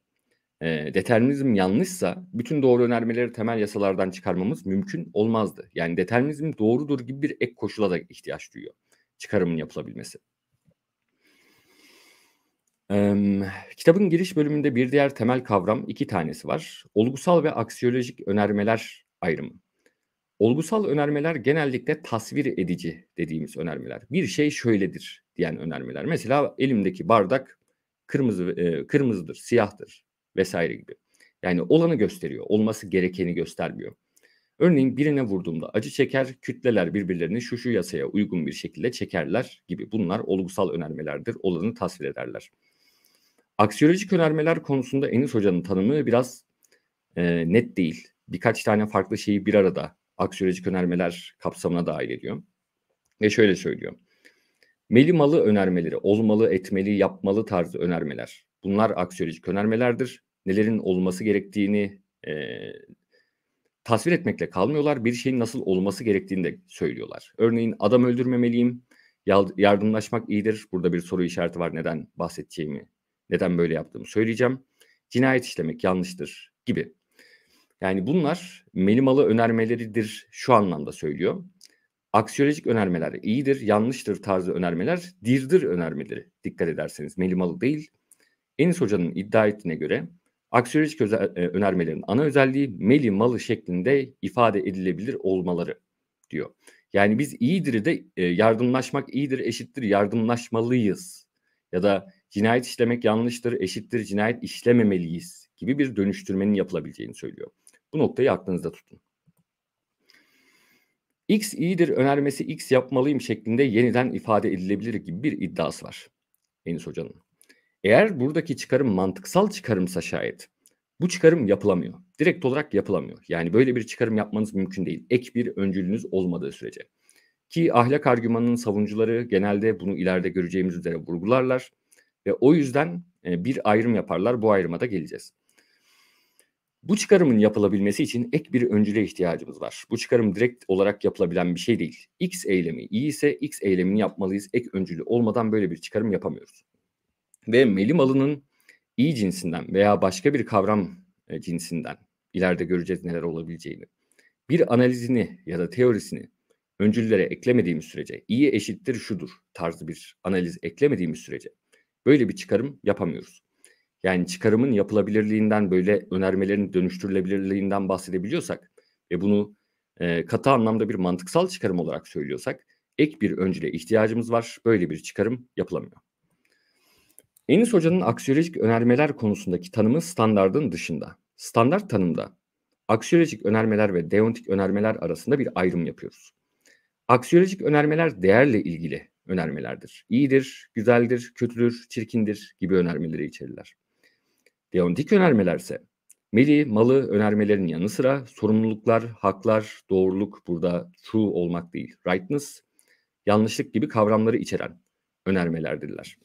e, determinizm yanlışsa bütün doğru önermeleri temel yasalardan çıkarmamız mümkün olmazdı. Yani determinizm doğrudur gibi bir ek koşula da ihtiyaç duyuyor çıkarımın yapılabilmesi. Ee, kitabın giriş bölümünde bir diğer temel kavram iki tanesi var. Olgusal ve aksiyolojik önermeler ayrımı. Olgusal önermeler genellikle tasvir edici dediğimiz önermeler. Bir şey şöyledir diyen önermeler. Mesela elimdeki bardak kırmızı e, kırmızıdır, siyahtır vesaire gibi. Yani olanı gösteriyor, olması gerekeni göstermiyor. Örneğin birine vurduğumda acı çeker, kütleler birbirlerini şu şu yasaya uygun bir şekilde çekerler gibi. Bunlar olgusal önermelerdir, olanı tasvir ederler. Aksiyolojik önermeler konusunda Enis Hoca'nın tanımı biraz e, net değil. Birkaç tane farklı şeyi bir arada aksiyolojik önermeler kapsamına dahil ediyor. Ve şöyle söylüyor. Meli malı önermeleri, olmalı, etmeli, yapmalı tarzı önermeler. Bunlar aksiyolojik önermelerdir nelerin olması gerektiğini e, tasvir etmekle kalmıyorlar. Bir şeyin nasıl olması gerektiğini de söylüyorlar. Örneğin adam öldürmemeliyim, yardımlaşmak iyidir. Burada bir soru işareti var neden bahsedeceğimi, neden böyle yaptığımı söyleyeceğim. Cinayet işlemek yanlıştır gibi. Yani bunlar melimalı önermeleridir şu anlamda söylüyor. Aksiyolojik önermeler iyidir, yanlıştır tarzı önermeler dirdir önermeleri. Dikkat ederseniz melimalı değil. Enis Hoca'nın iddia ettiğine göre aksiyolojik özel, e, önermelerin ana özelliği meli malı şeklinde ifade edilebilir olmaları diyor. Yani biz iyidir de e, yardımlaşmak iyidir eşittir yardımlaşmalıyız ya da cinayet işlemek yanlıştır eşittir cinayet işlememeliyiz gibi bir dönüştürmenin yapılabileceğini söylüyor. Bu noktayı aklınızda tutun. X iyidir önermesi X yapmalıyım şeklinde yeniden ifade edilebilir gibi bir iddiası var Enis Hoca'nın. Eğer buradaki çıkarım mantıksal çıkarımsa şayet bu çıkarım yapılamıyor. Direkt olarak yapılamıyor. Yani böyle bir çıkarım yapmanız mümkün değil. Ek bir öncülünüz olmadığı sürece. Ki ahlak argümanının savunucuları genelde bunu ileride göreceğimiz üzere vurgularlar. Ve o yüzden e, bir ayrım yaparlar. Bu ayrıma da geleceğiz. Bu çıkarımın yapılabilmesi için ek bir öncüle ihtiyacımız var. Bu çıkarım direkt olarak yapılabilen bir şey değil. X eylemi iyi ise X eylemini yapmalıyız. Ek öncülü olmadan böyle bir çıkarım yapamıyoruz ve meli malının iyi cinsinden veya başka bir kavram e, cinsinden ileride göreceğiz neler olabileceğini bir analizini ya da teorisini öncüllere eklemediğimiz sürece iyi eşittir şudur tarzı bir analiz eklemediğimiz sürece böyle bir çıkarım yapamıyoruz. Yani çıkarımın yapılabilirliğinden böyle önermelerin dönüştürülebilirliğinden bahsedebiliyorsak ve bunu e, katı anlamda bir mantıksal çıkarım olarak söylüyorsak ek bir öncüle ihtiyacımız var. Böyle bir çıkarım yapılamıyor. Enis Hoca'nın aksiyolojik önermeler konusundaki tanımı standardın dışında. Standart tanımda aksiyolojik önermeler ve deontik önermeler arasında bir ayrım yapıyoruz. Aksiyolojik önermeler değerle ilgili önermelerdir. İyidir, güzeldir, kötüdür, çirkindir gibi önermeleri içerirler. Deontik önermelerse meli, malı önermelerin yanı sıra sorumluluklar, haklar, doğruluk burada true olmak değil, rightness, yanlışlık gibi kavramları içeren önermelerdirler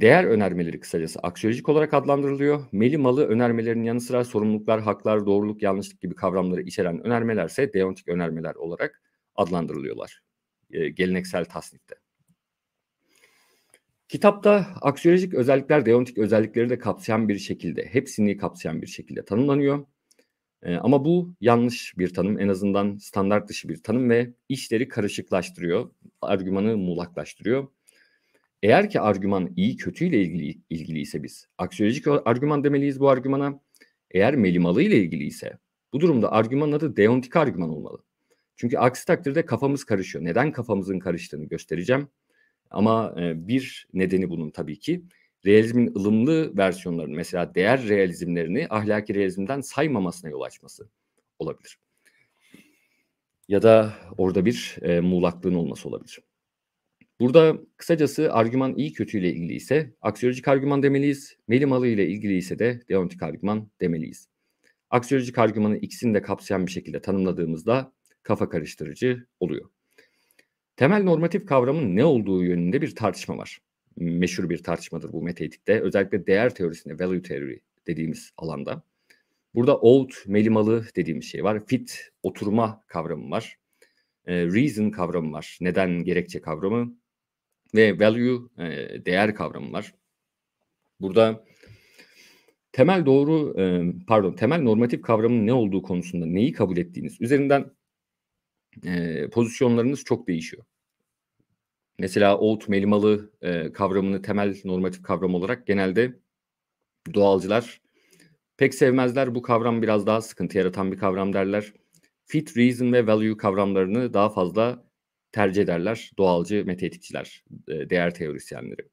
değer önermeleri kısacası aksiyolojik olarak adlandırılıyor. Meli malı önermelerinin yanı sıra sorumluluklar, haklar, doğruluk, yanlışlık gibi kavramları içeren önermelerse deontik önermeler olarak adlandırılıyorlar e, geleneksel tasnifte. Kitapta aksiyolojik özellikler deontik özellikleri de kapsayan bir şekilde, hepsini kapsayan bir şekilde tanımlanıyor. E, ama bu yanlış bir tanım, en azından standart dışı bir tanım ve işleri karışıklaştırıyor, argümanı muğlaklaştırıyor eğer ki argüman iyi kötü ile ilgili, ilgili ise biz aksiyolojik argüman demeliyiz bu argümana. Eğer melimalı ile ilgili ise bu durumda argümanın adı deontik argüman olmalı. Çünkü aksi takdirde kafamız karışıyor. Neden kafamızın karıştığını göstereceğim. Ama e, bir nedeni bunun tabii ki realizmin ılımlı versiyonlarını mesela değer realizmlerini ahlaki realizmden saymamasına yol açması olabilir. Ya da orada bir e, muğlaklığın olması olabilir. Burada kısacası argüman iyi kötü ile ilgili ise aksiyolojik argüman demeliyiz. melimalı ile ilgili ise de deontik argüman demeliyiz. Aksiyolojik argümanı ikisini de kapsayan bir şekilde tanımladığımızda kafa karıştırıcı oluyor. Temel normatif kavramın ne olduğu yönünde bir tartışma var. Meşhur bir tartışmadır bu meteetikte. Özellikle değer teorisinde value theory dediğimiz alanda. Burada old, melimalı dediğimiz şey var. Fit, oturma kavramı var. Ee, reason kavramı var. Neden, gerekçe kavramı ve value e, değer kavramı var. Burada temel doğru e, pardon temel normatif kavramın ne olduğu konusunda neyi kabul ettiğiniz üzerinden e, pozisyonlarınız çok değişiyor. Mesela oğut melimalı kavramını temel normatif kavram olarak genelde doğalcılar pek sevmezler. Bu kavram biraz daha sıkıntı yaratan bir kavram derler. Fit, reason ve value kavramlarını daha fazla tercih ederler doğalcı metetikçiler, e, değer teorisyenleri.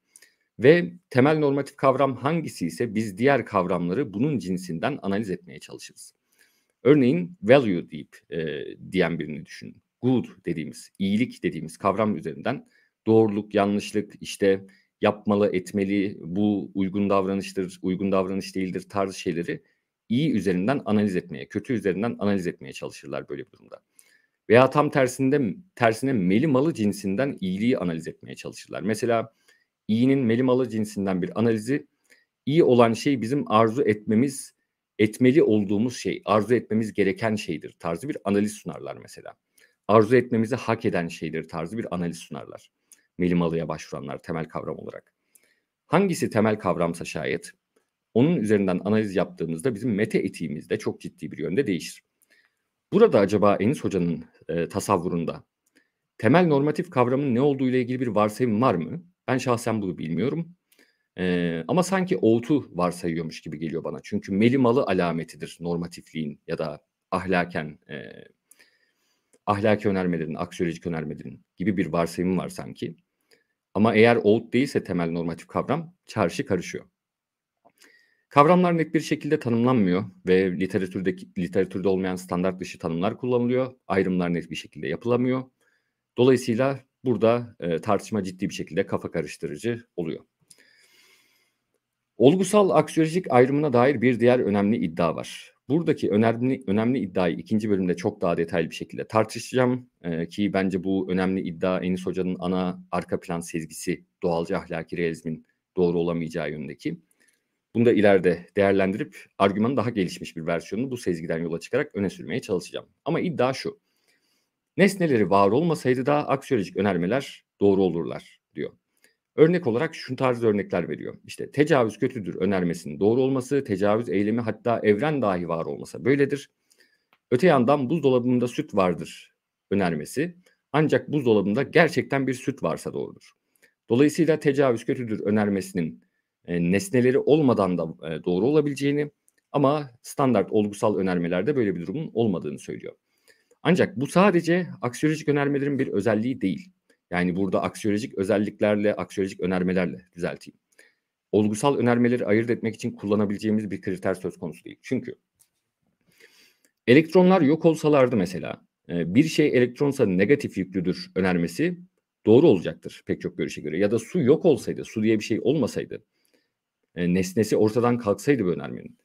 Ve temel normatif kavram hangisi ise biz diğer kavramları bunun cinsinden analiz etmeye çalışırız. Örneğin value deyip e, diyen birini düşünün. Good dediğimiz, iyilik dediğimiz kavram üzerinden doğruluk, yanlışlık, işte yapmalı, etmeli, bu uygun davranıştır, uygun davranış değildir tarzı şeyleri iyi üzerinden analiz etmeye, kötü üzerinden analiz etmeye çalışırlar böyle bir durumda. Veya tam tersinde tersine meli malı cinsinden iyiliği analiz etmeye çalışırlar. Mesela iyinin meli malı cinsinden bir analizi iyi olan şey bizim arzu etmemiz, etmeli olduğumuz şey, arzu etmemiz gereken şeydir tarzı bir analiz sunarlar mesela. Arzu etmemizi hak eden şeydir tarzı bir analiz sunarlar. Meli malıya başvuranlar temel kavram olarak. Hangisi temel kavramsa şayet onun üzerinden analiz yaptığımızda bizim meta etiğimiz de çok ciddi bir yönde değişir. Burada acaba Enis Hoca'nın e, tasavvurunda temel normatif kavramın ne olduğu ile ilgili bir varsayım var mı? Ben şahsen bunu bilmiyorum. Ee, ama sanki oltu varsayıyormuş gibi geliyor bana. Çünkü melimalı alametidir normatifliğin ya da ahlaken e, ahlaki önermelerin, aksiyolojik önermelerin gibi bir varsayım var sanki. Ama eğer Oğut değilse temel normatif kavram çarşı karışıyor. Kavramlar net bir şekilde tanımlanmıyor ve literatürdeki literatürde olmayan standart dışı tanımlar kullanılıyor. Ayrımlar net bir şekilde yapılamıyor. Dolayısıyla burada e, tartışma ciddi bir şekilde kafa karıştırıcı oluyor. Olgusal aksiyolojik ayrımına dair bir diğer önemli iddia var. Buradaki önemli önemli iddiayı ikinci bölümde çok daha detaylı bir şekilde tartışacağım ee, ki bence bu önemli iddia Enis Hoca'nın ana arka plan sezgisi doğalcı ahlaki realizmin doğru olamayacağı yönündeki. Bunu da ileride değerlendirip argümanın daha gelişmiş bir versiyonunu bu sezgiden yola çıkarak öne sürmeye çalışacağım. Ama iddia şu. Nesneleri var olmasaydı da aksiyolojik önermeler doğru olurlar diyor. Örnek olarak şu tarz örnekler veriyor. İşte tecavüz kötüdür önermesinin doğru olması, tecavüz eylemi hatta evren dahi var olmasa böyledir. Öte yandan buzdolabında süt vardır önermesi ancak buzdolabında gerçekten bir süt varsa doğrudur. Dolayısıyla tecavüz kötüdür önermesinin e, nesneleri olmadan da e, doğru olabileceğini ama standart olgusal önermelerde böyle bir durumun olmadığını söylüyor. Ancak bu sadece aksiyolojik önermelerin bir özelliği değil. Yani burada aksiyolojik özelliklerle, aksiyolojik önermelerle düzelteyim. Olgusal önermeleri ayırt etmek için kullanabileceğimiz bir kriter söz konusu değil. Çünkü elektronlar yok olsalardı mesela e, bir şey elektronsa negatif yüklüdür önermesi doğru olacaktır pek çok görüşe göre. Ya da su yok olsaydı, su diye bir şey olmasaydı e, nesnesi ortadan kalksaydı bu önermenin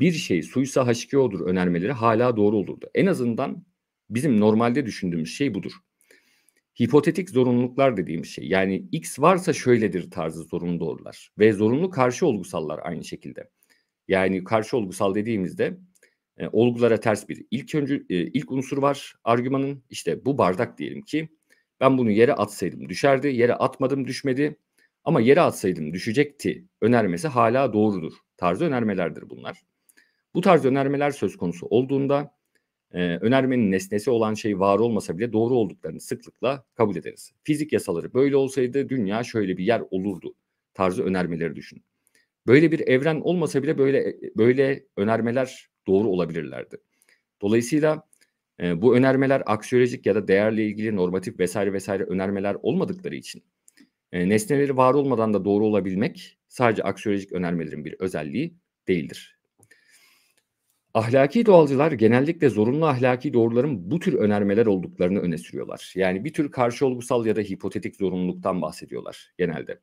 bir şey suysa h 2 önermeleri hala doğru olurdu. En azından bizim normalde düşündüğümüz şey budur. Hipotetik zorunluluklar dediğimiz şey yani X varsa şöyledir tarzı zorunlu doğrular ve zorunlu karşı olgusallar aynı şekilde. Yani karşı olgusal dediğimizde e, olgulara ters bir ilk önce e, ilk unsur var argümanın işte bu bardak diyelim ki ben bunu yere atsaydım düşerdi yere atmadım düşmedi ama yere atsaydım düşecekti önermesi hala doğrudur. Tarzı önermelerdir bunlar. Bu tarz önermeler söz konusu olduğunda e, önermenin nesnesi olan şey var olmasa bile doğru olduklarını sıklıkla kabul ederiz. Fizik yasaları böyle olsaydı dünya şöyle bir yer olurdu tarzı önermeleri düşün Böyle bir evren olmasa bile böyle böyle önermeler doğru olabilirlerdi. Dolayısıyla e, bu önermeler aksiyolojik ya da değerle ilgili normatif vesaire vesaire önermeler olmadıkları için nesneleri var olmadan da doğru olabilmek sadece aksiyolojik önermelerin bir özelliği değildir. Ahlaki doğalcılar genellikle zorunlu ahlaki doğruların bu tür önermeler olduklarını öne sürüyorlar. Yani bir tür karşı olgusal ya da hipotetik zorunluluktan bahsediyorlar genelde.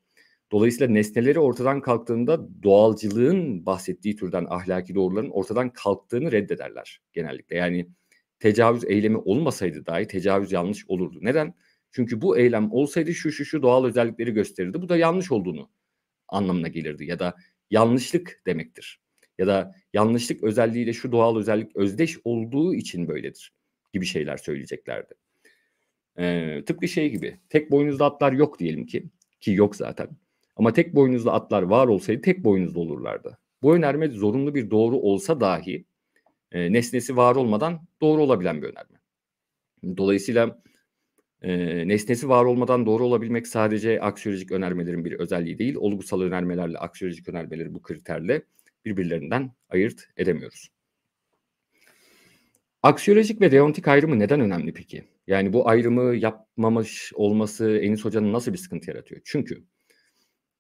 Dolayısıyla nesneleri ortadan kalktığında doğalcılığın bahsettiği türden ahlaki doğruların ortadan kalktığını reddederler genellikle. Yani tecavüz eylemi olmasaydı dahi tecavüz yanlış olurdu. Neden? Çünkü bu eylem olsaydı şu şu şu doğal özellikleri gösterirdi. Bu da yanlış olduğunu anlamına gelirdi ya da yanlışlık demektir. Ya da yanlışlık özelliğiyle şu doğal özellik özdeş olduğu için böyledir gibi şeyler söyleyeceklerdi. Ee, tıpkı şey gibi tek boynuzlu atlar yok diyelim ki ki yok zaten. Ama tek boynuzlu atlar var olsaydı tek boynuzlu olurlardı. Bu önerme zorunlu bir doğru olsa dahi e, nesnesi var olmadan doğru olabilen bir önerme. Dolayısıyla e, nesnesi var olmadan doğru olabilmek sadece aksiyolojik önermelerin bir özelliği değil, olgusal önermelerle aksiyolojik önermeleri bu kriterle birbirlerinden ayırt edemiyoruz. Aksiyolojik ve deontik ayrımı neden önemli peki? Yani bu ayrımı yapmamış olması Enis Hoca'nın nasıl bir sıkıntı yaratıyor? Çünkü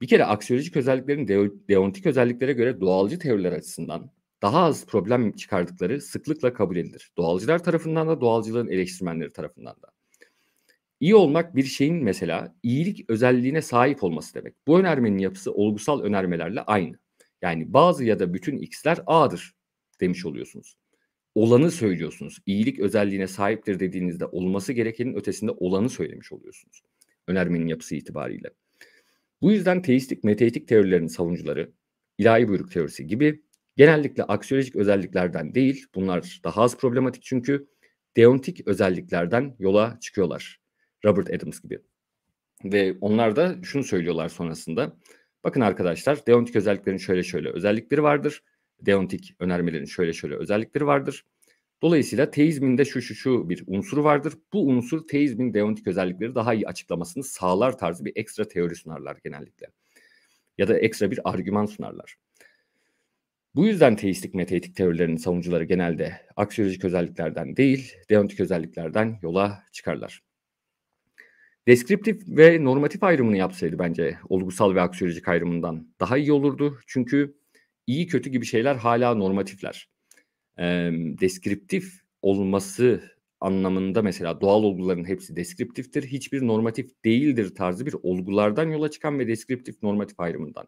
bir kere aksiyolojik özelliklerin deontik özelliklere göre doğalcı teoriler açısından daha az problem çıkardıkları sıklıkla kabul edilir. Doğalcılar tarafından da doğalcılığın eleştirmenleri tarafından da. İyi olmak bir şeyin mesela iyilik özelliğine sahip olması demek. Bu önermenin yapısı olgusal önermelerle aynı. Yani bazı ya da bütün x'ler a'dır demiş oluyorsunuz. Olanı söylüyorsunuz. İyilik özelliğine sahiptir dediğinizde olması gerekenin ötesinde olanı söylemiş oluyorsunuz. Önermenin yapısı itibariyle. Bu yüzden teistik meteistik teorilerin savunucuları ilahi buyruk teorisi gibi genellikle aksiyolojik özelliklerden değil bunlar daha az problematik çünkü deontik özelliklerden yola çıkıyorlar. Robert Adams gibi. Ve onlar da şunu söylüyorlar sonrasında. Bakın arkadaşlar deontik özelliklerin şöyle şöyle özellikleri vardır. Deontik önermelerin şöyle şöyle özellikleri vardır. Dolayısıyla teizminde şu şu şu bir unsuru vardır. Bu unsur teizmin deontik özellikleri daha iyi açıklamasını sağlar tarzı bir ekstra teori sunarlar genellikle. Ya da ekstra bir argüman sunarlar. Bu yüzden teistik meteitik teorilerinin savunucuları genelde aksiyolojik özelliklerden değil, deontik özelliklerden yola çıkarlar. Deskriptif ve normatif ayrımını yapsaydı bence olgusal ve aksiyolojik ayrımından daha iyi olurdu. Çünkü iyi kötü gibi şeyler hala normatifler. E, deskriptif olması anlamında mesela doğal olguların hepsi deskriptiftir. Hiçbir normatif değildir tarzı bir olgulardan yola çıkan ve deskriptif normatif ayrımından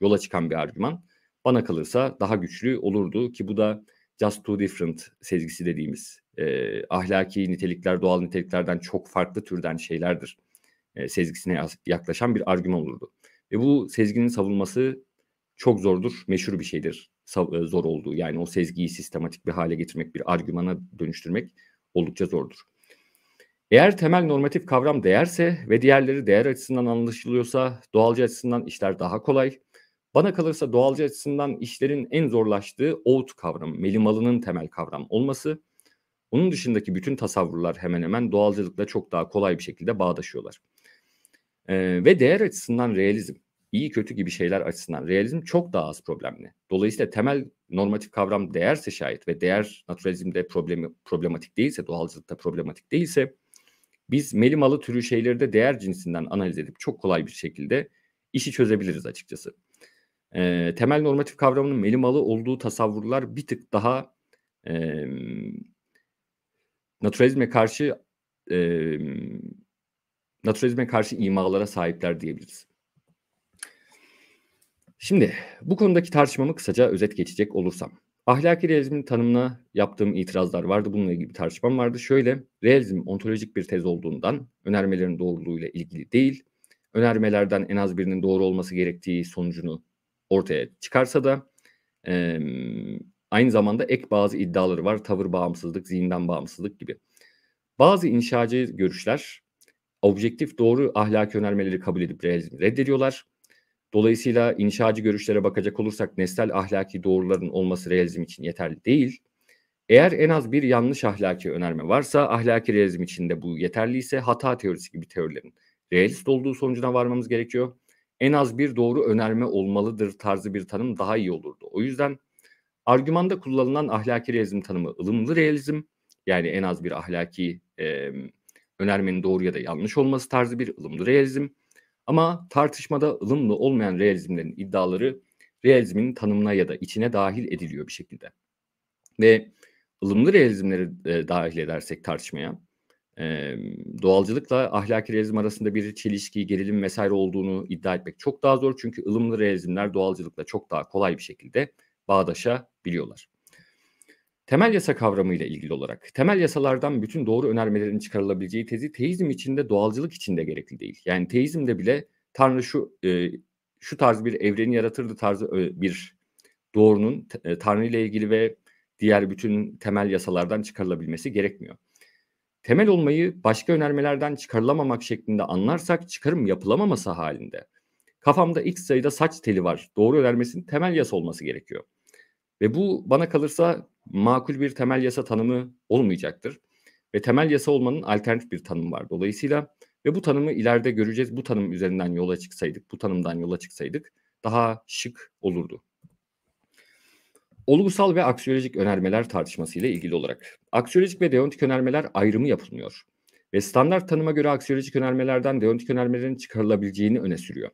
yola çıkan bir argüman. Bana kalırsa daha güçlü olurdu ki bu da just too different sezgisi dediğimiz e, ahlaki nitelikler, doğal niteliklerden çok farklı türden şeylerdir. E, sezgisine yaklaşan bir argüman olurdu. Ve bu sezginin savunması çok zordur, meşhur bir şeydir zor olduğu. Yani o sezgiyi sistematik bir hale getirmek, bir argümana dönüştürmek oldukça zordur. Eğer temel normatif kavram değerse ve diğerleri değer açısından anlaşılıyorsa doğalcı açısından işler daha kolay. Bana kalırsa doğalcı açısından işlerin en zorlaştığı out kavramı, melimalının temel kavram olması onun dışındaki bütün tasavvurlar hemen hemen doğalcılıkla çok daha kolay bir şekilde bağdaşıyorlar. Ee, ve değer açısından realizm, iyi kötü gibi şeyler açısından realizm çok daha az problemli. Dolayısıyla temel normatif kavram değerse şayet ve değer naturalizmde problemi, problematik değilse, doğalcılıkta problematik değilse biz melimalı türü şeyleri de değer cinsinden analiz edip çok kolay bir şekilde işi çözebiliriz açıkçası. E, temel normatif kavramının melimalı olduğu tasavvurlar bir tık daha e, naturalizme karşı e, naturalizme karşı imalara sahipler diyebiliriz. Şimdi bu konudaki tartışmamı kısaca özet geçecek olursam. Ahlaki realizmin tanımına yaptığım itirazlar vardı. Bununla ilgili bir tartışmam vardı. Şöyle, realizm ontolojik bir tez olduğundan önermelerin doğruluğuyla ilgili değil, önermelerden en az birinin doğru olması gerektiği sonucunu ortaya çıkarsa da Aynı zamanda ek bazı iddiaları var. Tavır bağımsızlık, zihinden bağımsızlık gibi. Bazı inşacı görüşler objektif doğru ahlaki önermeleri kabul edip reddediyorlar. Dolayısıyla inşacı görüşlere bakacak olursak nesnel ahlaki doğruların olması realizm için yeterli değil. Eğer en az bir yanlış ahlaki önerme varsa ahlaki realizm içinde bu yeterliyse hata teorisi gibi teorilerin realist olduğu sonucuna varmamız gerekiyor. En az bir doğru önerme olmalıdır tarzı bir tanım daha iyi olurdu. O yüzden Argümanda kullanılan ahlaki realizm tanımı ılımlı realizm yani en az bir ahlaki e, önermenin doğru ya da yanlış olması tarzı bir ılımlı realizm. Ama tartışmada ılımlı olmayan realizmlerin iddiaları realizmin tanımına ya da içine dahil ediliyor bir şekilde. Ve ılımlı realizmleri e, dahil edersek tartışmaya e, doğalcılıkla ahlaki realizm arasında bir çelişki, gerilim vesaire olduğunu iddia etmek çok daha zor. Çünkü ılımlı realizmler doğalcılıkla çok daha kolay bir şekilde bağdaşa biliyorlar. Temel yasa kavramıyla ilgili olarak temel yasalardan bütün doğru önermelerin çıkarılabileceği tezi teizm içinde doğalcılık içinde gerekli değil. Yani teizmde bile Tanrı şu e, şu tarz bir evreni yaratırdı tarzı e, bir doğrunun e, Tanrı ile ilgili ve diğer bütün temel yasalardan çıkarılabilmesi gerekmiyor. Temel olmayı başka önermelerden çıkarılamamak şeklinde anlarsak çıkarım yapılamaması halinde kafamda x sayıda saç teli var doğru önermesinin temel yasa olması gerekiyor. Ve bu bana kalırsa makul bir temel yasa tanımı olmayacaktır. Ve temel yasa olmanın alternatif bir tanımı var. Dolayısıyla ve bu tanımı ileride göreceğiz. Bu tanım üzerinden yola çıksaydık, bu tanımdan yola çıksaydık daha şık olurdu. Olgusal ve aksiyolojik önermeler tartışması ile ilgili olarak. Aksiyolojik ve deontik önermeler ayrımı yapılmıyor. Ve standart tanıma göre aksiyolojik önermelerden deontik önermelerin çıkarılabileceğini öne sürüyor.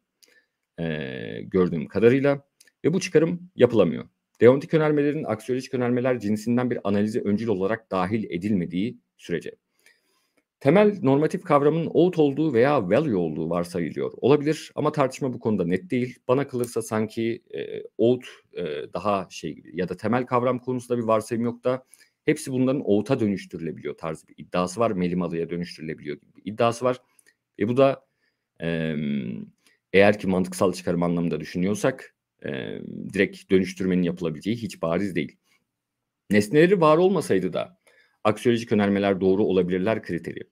Ee, gördüğüm kadarıyla. Ve bu çıkarım yapılamıyor. Deontik önermelerin aksiyolojik önermeler cinsinden bir analize öncül olarak dahil edilmediği sürece. Temel normatif kavramın out olduğu veya value olduğu varsayılıyor. Olabilir ama tartışma bu konuda net değil. Bana kalırsa sanki e, out e, daha şey gibi ya da temel kavram konusunda bir varsayım yok da hepsi bunların out'a dönüştürülebiliyor tarzı bir iddiası var. Melimalı'ya dönüştürülebiliyor gibi bir iddiası var. Ve bu da e, eğer ki mantıksal çıkarım anlamında düşünüyorsak e, direkt dönüştürmenin yapılabileceği hiç bariz değil. Nesneleri var olmasaydı da aksiyolojik önermeler doğru olabilirler kriteri.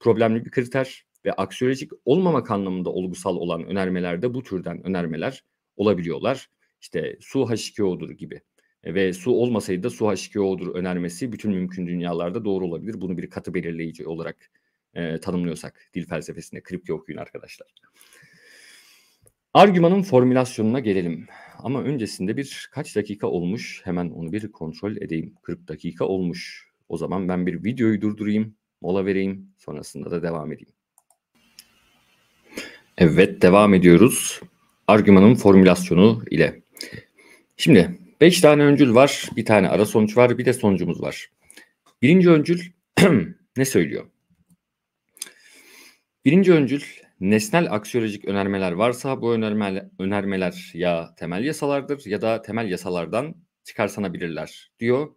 Problemli bir kriter ve aksiyolojik olmamak anlamında olgusal olan önermelerde bu türden önermeler olabiliyorlar. İşte su H2O'dur gibi ve su olmasaydı da su H2O'dur önermesi bütün mümkün dünyalarda doğru olabilir. Bunu bir katı belirleyici olarak e, tanımlıyorsak dil felsefesinde kripke okuyun arkadaşlar. Argümanın formülasyonuna gelelim. Ama öncesinde bir kaç dakika olmuş hemen onu bir kontrol edeyim. 40 dakika olmuş. O zaman ben bir videoyu durdurayım, mola vereyim. Sonrasında da devam edeyim. Evet devam ediyoruz. Argümanın formülasyonu ile. Şimdi 5 tane öncül var, bir tane ara sonuç var, bir de sonucumuz var. Birinci öncül ne söylüyor? Birinci öncül Nesnel aksiyolojik önermeler varsa bu önermeler, önermeler ya temel yasalardır ya da temel yasalardan çıkarsanabilirler diyor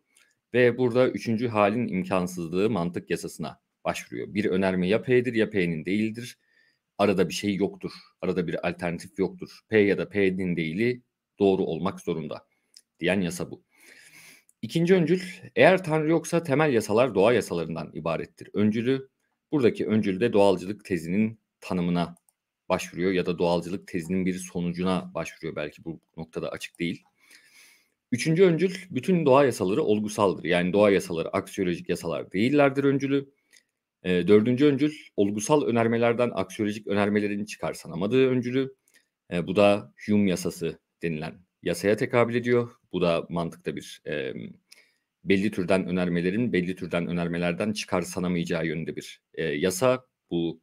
ve burada üçüncü halin imkansızlığı mantık yasasına başvuruyor. Bir önerme ya P'dir ya P'nin değildir. Arada bir şey yoktur. Arada bir alternatif yoktur. P ya da P'nin değili doğru olmak zorunda diyen yasa bu. İkinci öncül, eğer Tanrı yoksa temel yasalar doğa yasalarından ibarettir. Öncülü, buradaki öncülde doğalcılık tezinin tanımına başvuruyor ya da doğalcılık tezinin bir sonucuna başvuruyor belki bu noktada açık değil. Üçüncü öncül bütün doğa yasaları olgusaldır. Yani doğa yasaları aksiyolojik yasalar değillerdir öncülü. E, dördüncü öncül olgusal önermelerden aksiyolojik önermelerin çıkarsanamadığı öncülü. E, bu da Hume yasası denilen yasaya tekabül ediyor. Bu da mantıkta bir e, belli türden önermelerin belli türden önermelerden çıkarsanamayacağı yönünde bir e, yasa. Bu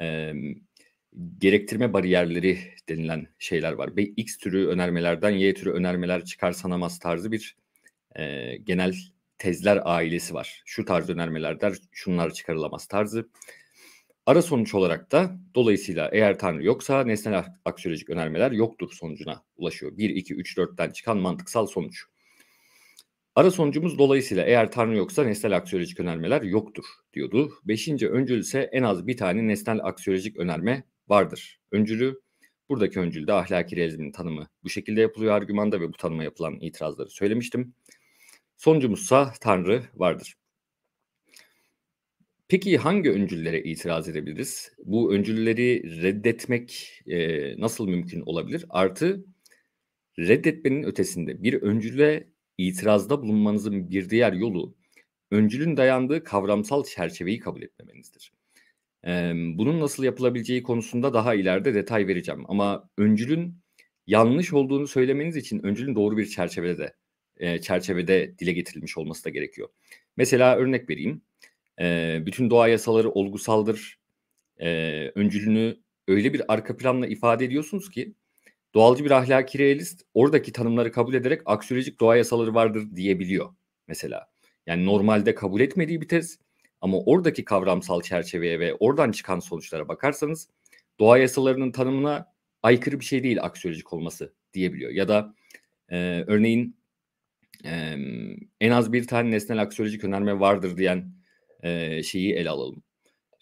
e, gerektirme bariyerleri denilen şeyler var. Ve X türü önermelerden Y türü önermeler çıkarsanamaz tarzı bir e, genel tezler ailesi var. Şu tarz önermelerden şunlar çıkarılamaz tarzı. Ara sonuç olarak da dolayısıyla eğer Tanrı yoksa nesnel aksiyolojik önermeler yoktur sonucuna ulaşıyor. 1, 2, 3, 4'ten çıkan mantıksal sonuç. Ara sonucumuz dolayısıyla eğer Tanrı yoksa nesnel aksiyolojik önermeler yoktur diyordu. Beşinci öncül ise en az bir tane nesnel aksiyolojik önerme vardır. Öncülü buradaki öncülde ahlaki realizmin tanımı bu şekilde yapılıyor argümanda ve bu tanıma yapılan itirazları söylemiştim. Sonucumuzsa Tanrı vardır. Peki hangi öncüllere itiraz edebiliriz? Bu öncülleri reddetmek e, nasıl mümkün olabilir? Artı reddetmenin ötesinde bir öncülle itirazda bulunmanızın bir diğer yolu öncülün dayandığı kavramsal çerçeveyi kabul etmemenizdir. bunun nasıl yapılabileceği konusunda daha ileride detay vereceğim ama öncülün yanlış olduğunu söylemeniz için öncülün doğru bir çerçevede de e, çerçevede dile getirilmiş olması da gerekiyor. Mesela örnek vereyim. bütün doğa yasaları olgusaldır. E, öncülünü öyle bir arka planla ifade ediyorsunuz ki Doğalcı bir ahlaki realist oradaki tanımları kabul ederek aksiyolojik doğa yasaları vardır diyebiliyor mesela. Yani normalde kabul etmediği bir tez ama oradaki kavramsal çerçeveye ve oradan çıkan sonuçlara bakarsanız doğa yasalarının tanımına aykırı bir şey değil aksiyolojik olması diyebiliyor. Ya da e, örneğin e, en az bir tane nesnel aksiyolojik önerme vardır diyen e, şeyi ele alalım.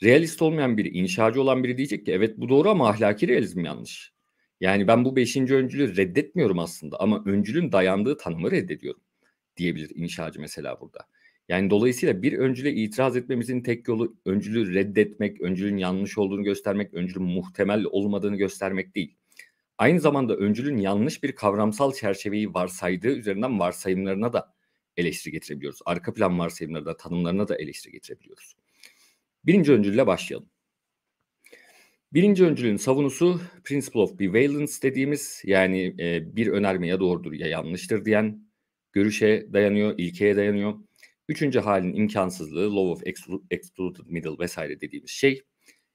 Realist olmayan biri, inşacı olan biri diyecek ki evet bu doğru ama ahlaki realizm yanlış. Yani ben bu beşinci öncülü reddetmiyorum aslında ama öncülün dayandığı tanımı reddediyorum diyebilir inşacı mesela burada. Yani dolayısıyla bir öncüle itiraz etmemizin tek yolu öncülü reddetmek, öncülün yanlış olduğunu göstermek, öncülün muhtemel olmadığını göstermek değil. Aynı zamanda öncülün yanlış bir kavramsal çerçeveyi varsaydığı üzerinden varsayımlarına da eleştiri getirebiliyoruz. Arka plan varsayımlarına da, tanımlarına da eleştiri getirebiliyoruz. Birinci öncülle başlayalım. Birinci öncülün savunusu Principle of bivalence dediğimiz yani e, bir önerme ya doğrudur ya yanlıştır diyen görüşe dayanıyor, ilkeye dayanıyor. Üçüncü halin imkansızlığı, law of excluded middle vesaire dediğimiz şey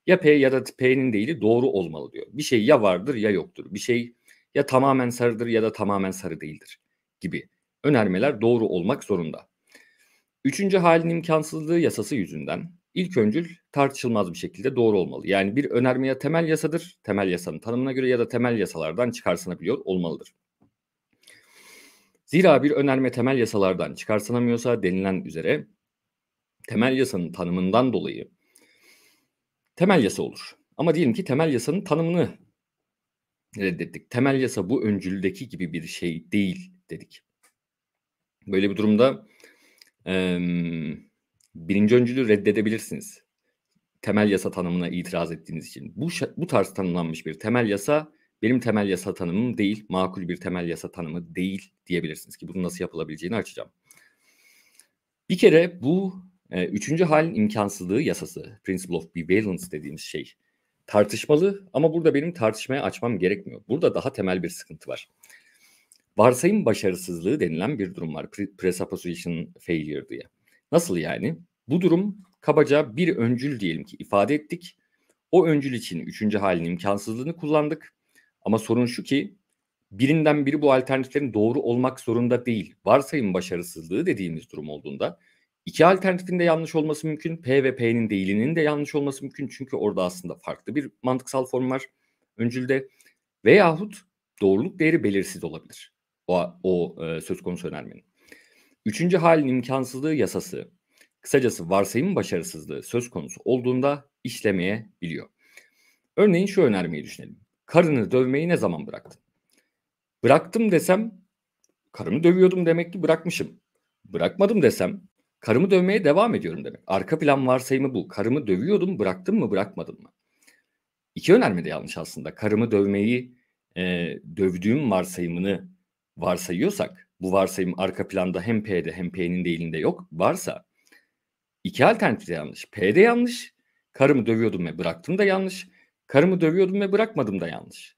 ya P ya da P'nin değili doğru olmalı diyor. Bir şey ya vardır ya yoktur. Bir şey ya tamamen sarıdır ya da tamamen sarı değildir gibi önermeler doğru olmak zorunda. Üçüncü halin imkansızlığı yasası yüzünden ilk öncül tartışılmaz bir şekilde doğru olmalı. Yani bir önermeye temel yasadır, temel yasanın tanımına göre ya da temel yasalardan çıkarsanabiliyor olmalıdır. Zira bir önerme temel yasalardan çıkarsanamıyorsa denilen üzere temel yasanın tanımından dolayı temel yasa olur. Ama diyelim ki temel yasanın tanımını reddettik. Temel yasa bu öncüldeki gibi bir şey değil dedik. Böyle bir durumda ee, birinci öncülü reddedebilirsiniz. Temel yasa tanımına itiraz ettiğiniz için. Bu, bu tarz tanımlanmış bir temel yasa benim temel yasa tanımım değil, makul bir temel yasa tanımı değil diyebilirsiniz ki bunu nasıl yapılabileceğini açacağım. Bir kere bu e, üçüncü halin imkansızlığı yasası, principle of prevalence dediğimiz şey tartışmalı ama burada benim tartışmaya açmam gerekmiyor. Burada daha temel bir sıkıntı var. Varsayım başarısızlığı denilen bir durum var. Presupposition failure diye. Nasıl yani? Bu durum kabaca bir öncül diyelim ki ifade ettik. O öncül için üçüncü halin imkansızlığını kullandık. Ama sorun şu ki birinden biri bu alternatiflerin doğru olmak zorunda değil. Varsayım başarısızlığı dediğimiz durum olduğunda iki alternatifin de yanlış olması mümkün. P ve P'nin değilinin de yanlış olması mümkün. Çünkü orada aslında farklı bir mantıksal form var öncülde. Veyahut doğruluk değeri belirsiz olabilir. O, o e, söz konusu önermenin. Üçüncü halin imkansızlığı yasası, kısacası varsayım başarısızlığı söz konusu olduğunda işlemeye biliyor. Örneğin şu önermeyi düşünelim. Karını dövmeyi ne zaman bıraktın? Bıraktım desem karımı dövüyordum demek ki bırakmışım. Bırakmadım desem karımı dövmeye devam ediyorum demek. Arka plan varsayımı bu. Karımı dövüyordum bıraktım mı bırakmadım mı? İki önerme de yanlış aslında. Karımı dövmeyi e, dövdüğüm varsayımını varsayıyorsak bu varsayım arka planda hem P'de hem P'nin değilinde yok varsa iki alternatif de yanlış. P'de yanlış, karımı dövüyordum ve bıraktım da yanlış, karımı dövüyordum ve bırakmadım da yanlış.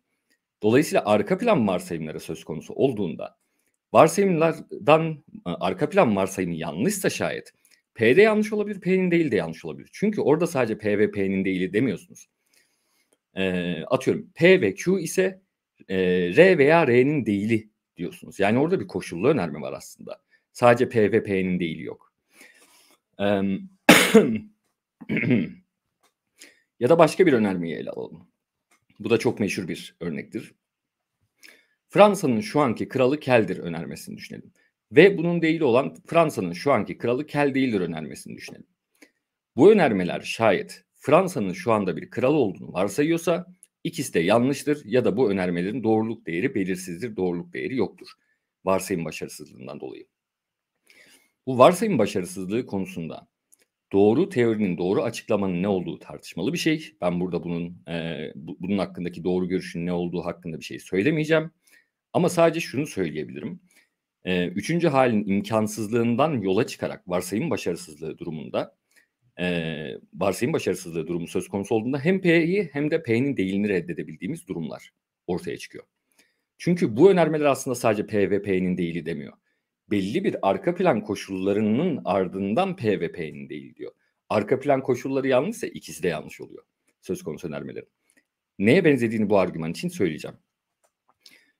Dolayısıyla arka plan varsayımlara söz konusu olduğunda varsayımlardan e, arka plan varsayımı yanlışsa şayet P'de yanlış olabilir, P'nin değil de yanlış olabilir. Çünkü orada sadece P ve P'nin değili demiyorsunuz. Ee, atıyorum P ve Q ise e, R veya R'nin değili diyorsunuz. Yani orada bir koşullu önerme var aslında. Sadece PvP'nin değil yok. ya da başka bir önermeyi ele alalım. Bu da çok meşhur bir örnektir. Fransa'nın şu anki kralı keldir önermesini düşünelim. Ve bunun değil olan Fransa'nın şu anki kralı kel değildir önermesini düşünelim. Bu önermeler şayet Fransa'nın şu anda bir kral olduğunu varsayıyorsa İkisi de yanlıştır ya da bu önermelerin doğruluk değeri belirsizdir, doğruluk değeri yoktur. Varsayım başarısızlığından dolayı. Bu varsayım başarısızlığı konusunda doğru teorinin, doğru açıklamanın ne olduğu tartışmalı bir şey. Ben burada bunun e, bu, bunun hakkındaki doğru görüşün ne olduğu hakkında bir şey söylemeyeceğim. Ama sadece şunu söyleyebilirim. E, üçüncü halin imkansızlığından yola çıkarak varsayım başarısızlığı durumunda e, varsayım başarısızlığı durumu söz konusu olduğunda hem P'yi hem de P'nin değilini reddedebildiğimiz durumlar ortaya çıkıyor. Çünkü bu önermeler aslında sadece P ve P'nin değili demiyor. Belli bir arka plan koşullarının ardından P ve P'nin değil diyor. Arka plan koşulları yanlışsa ikisi de yanlış oluyor söz konusu önermelerin. Neye benzediğini bu argüman için söyleyeceğim.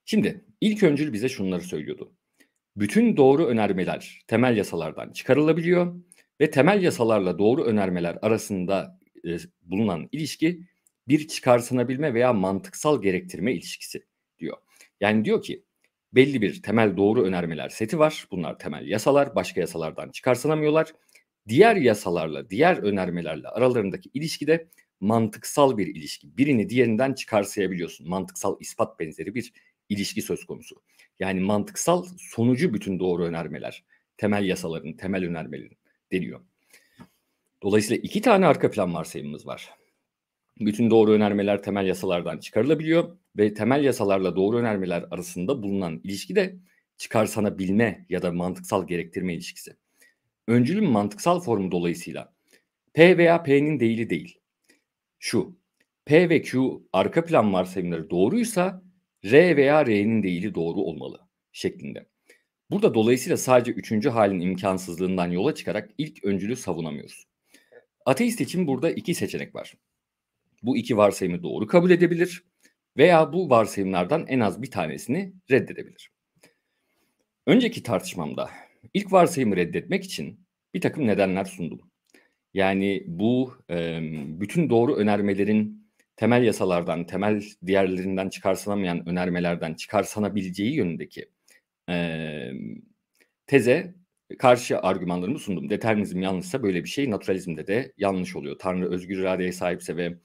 Şimdi ilk öncül bize şunları söylüyordu. Bütün doğru önermeler temel yasalardan çıkarılabiliyor ve temel yasalarla doğru önermeler arasında e, bulunan ilişki bir çıkarsanabilme veya mantıksal gerektirme ilişkisi diyor. Yani diyor ki belli bir temel doğru önermeler seti var. Bunlar temel yasalar. Başka yasalardan çıkarsanamıyorlar. Diğer yasalarla, diğer önermelerle aralarındaki ilişki de mantıksal bir ilişki. Birini diğerinden çıkarsayabiliyorsun. Mantıksal ispat benzeri bir ilişki söz konusu. Yani mantıksal sonucu bütün doğru önermeler. Temel yasaların, temel önermelerin deniyor. Dolayısıyla iki tane arka plan varsayımımız var. Bütün doğru önermeler temel yasalardan çıkarılabiliyor ve temel yasalarla doğru önermeler arasında bulunan ilişki de çıkarsanabilme ya da mantıksal gerektirme ilişkisi. Öncülün mantıksal formu dolayısıyla P veya P'nin değili değil. Şu, P ve Q arka plan varsayımları doğruysa R veya R'nin değili doğru olmalı şeklinde. Burada dolayısıyla sadece üçüncü halin imkansızlığından yola çıkarak ilk öncülü savunamıyoruz. Ateist için burada iki seçenek var. Bu iki varsayımı doğru kabul edebilir veya bu varsayımlardan en az bir tanesini reddedebilir. Önceki tartışmamda ilk varsayımı reddetmek için bir takım nedenler sundum. Yani bu bütün doğru önermelerin temel yasalardan, temel diğerlerinden çıkarsanamayan önermelerden çıkarsanabileceği yönündeki e, teze karşı argümanlarımı sundum. Determinizm yanlışsa böyle bir şey naturalizmde de yanlış oluyor. Tanrı özgür iradeye sahipse ve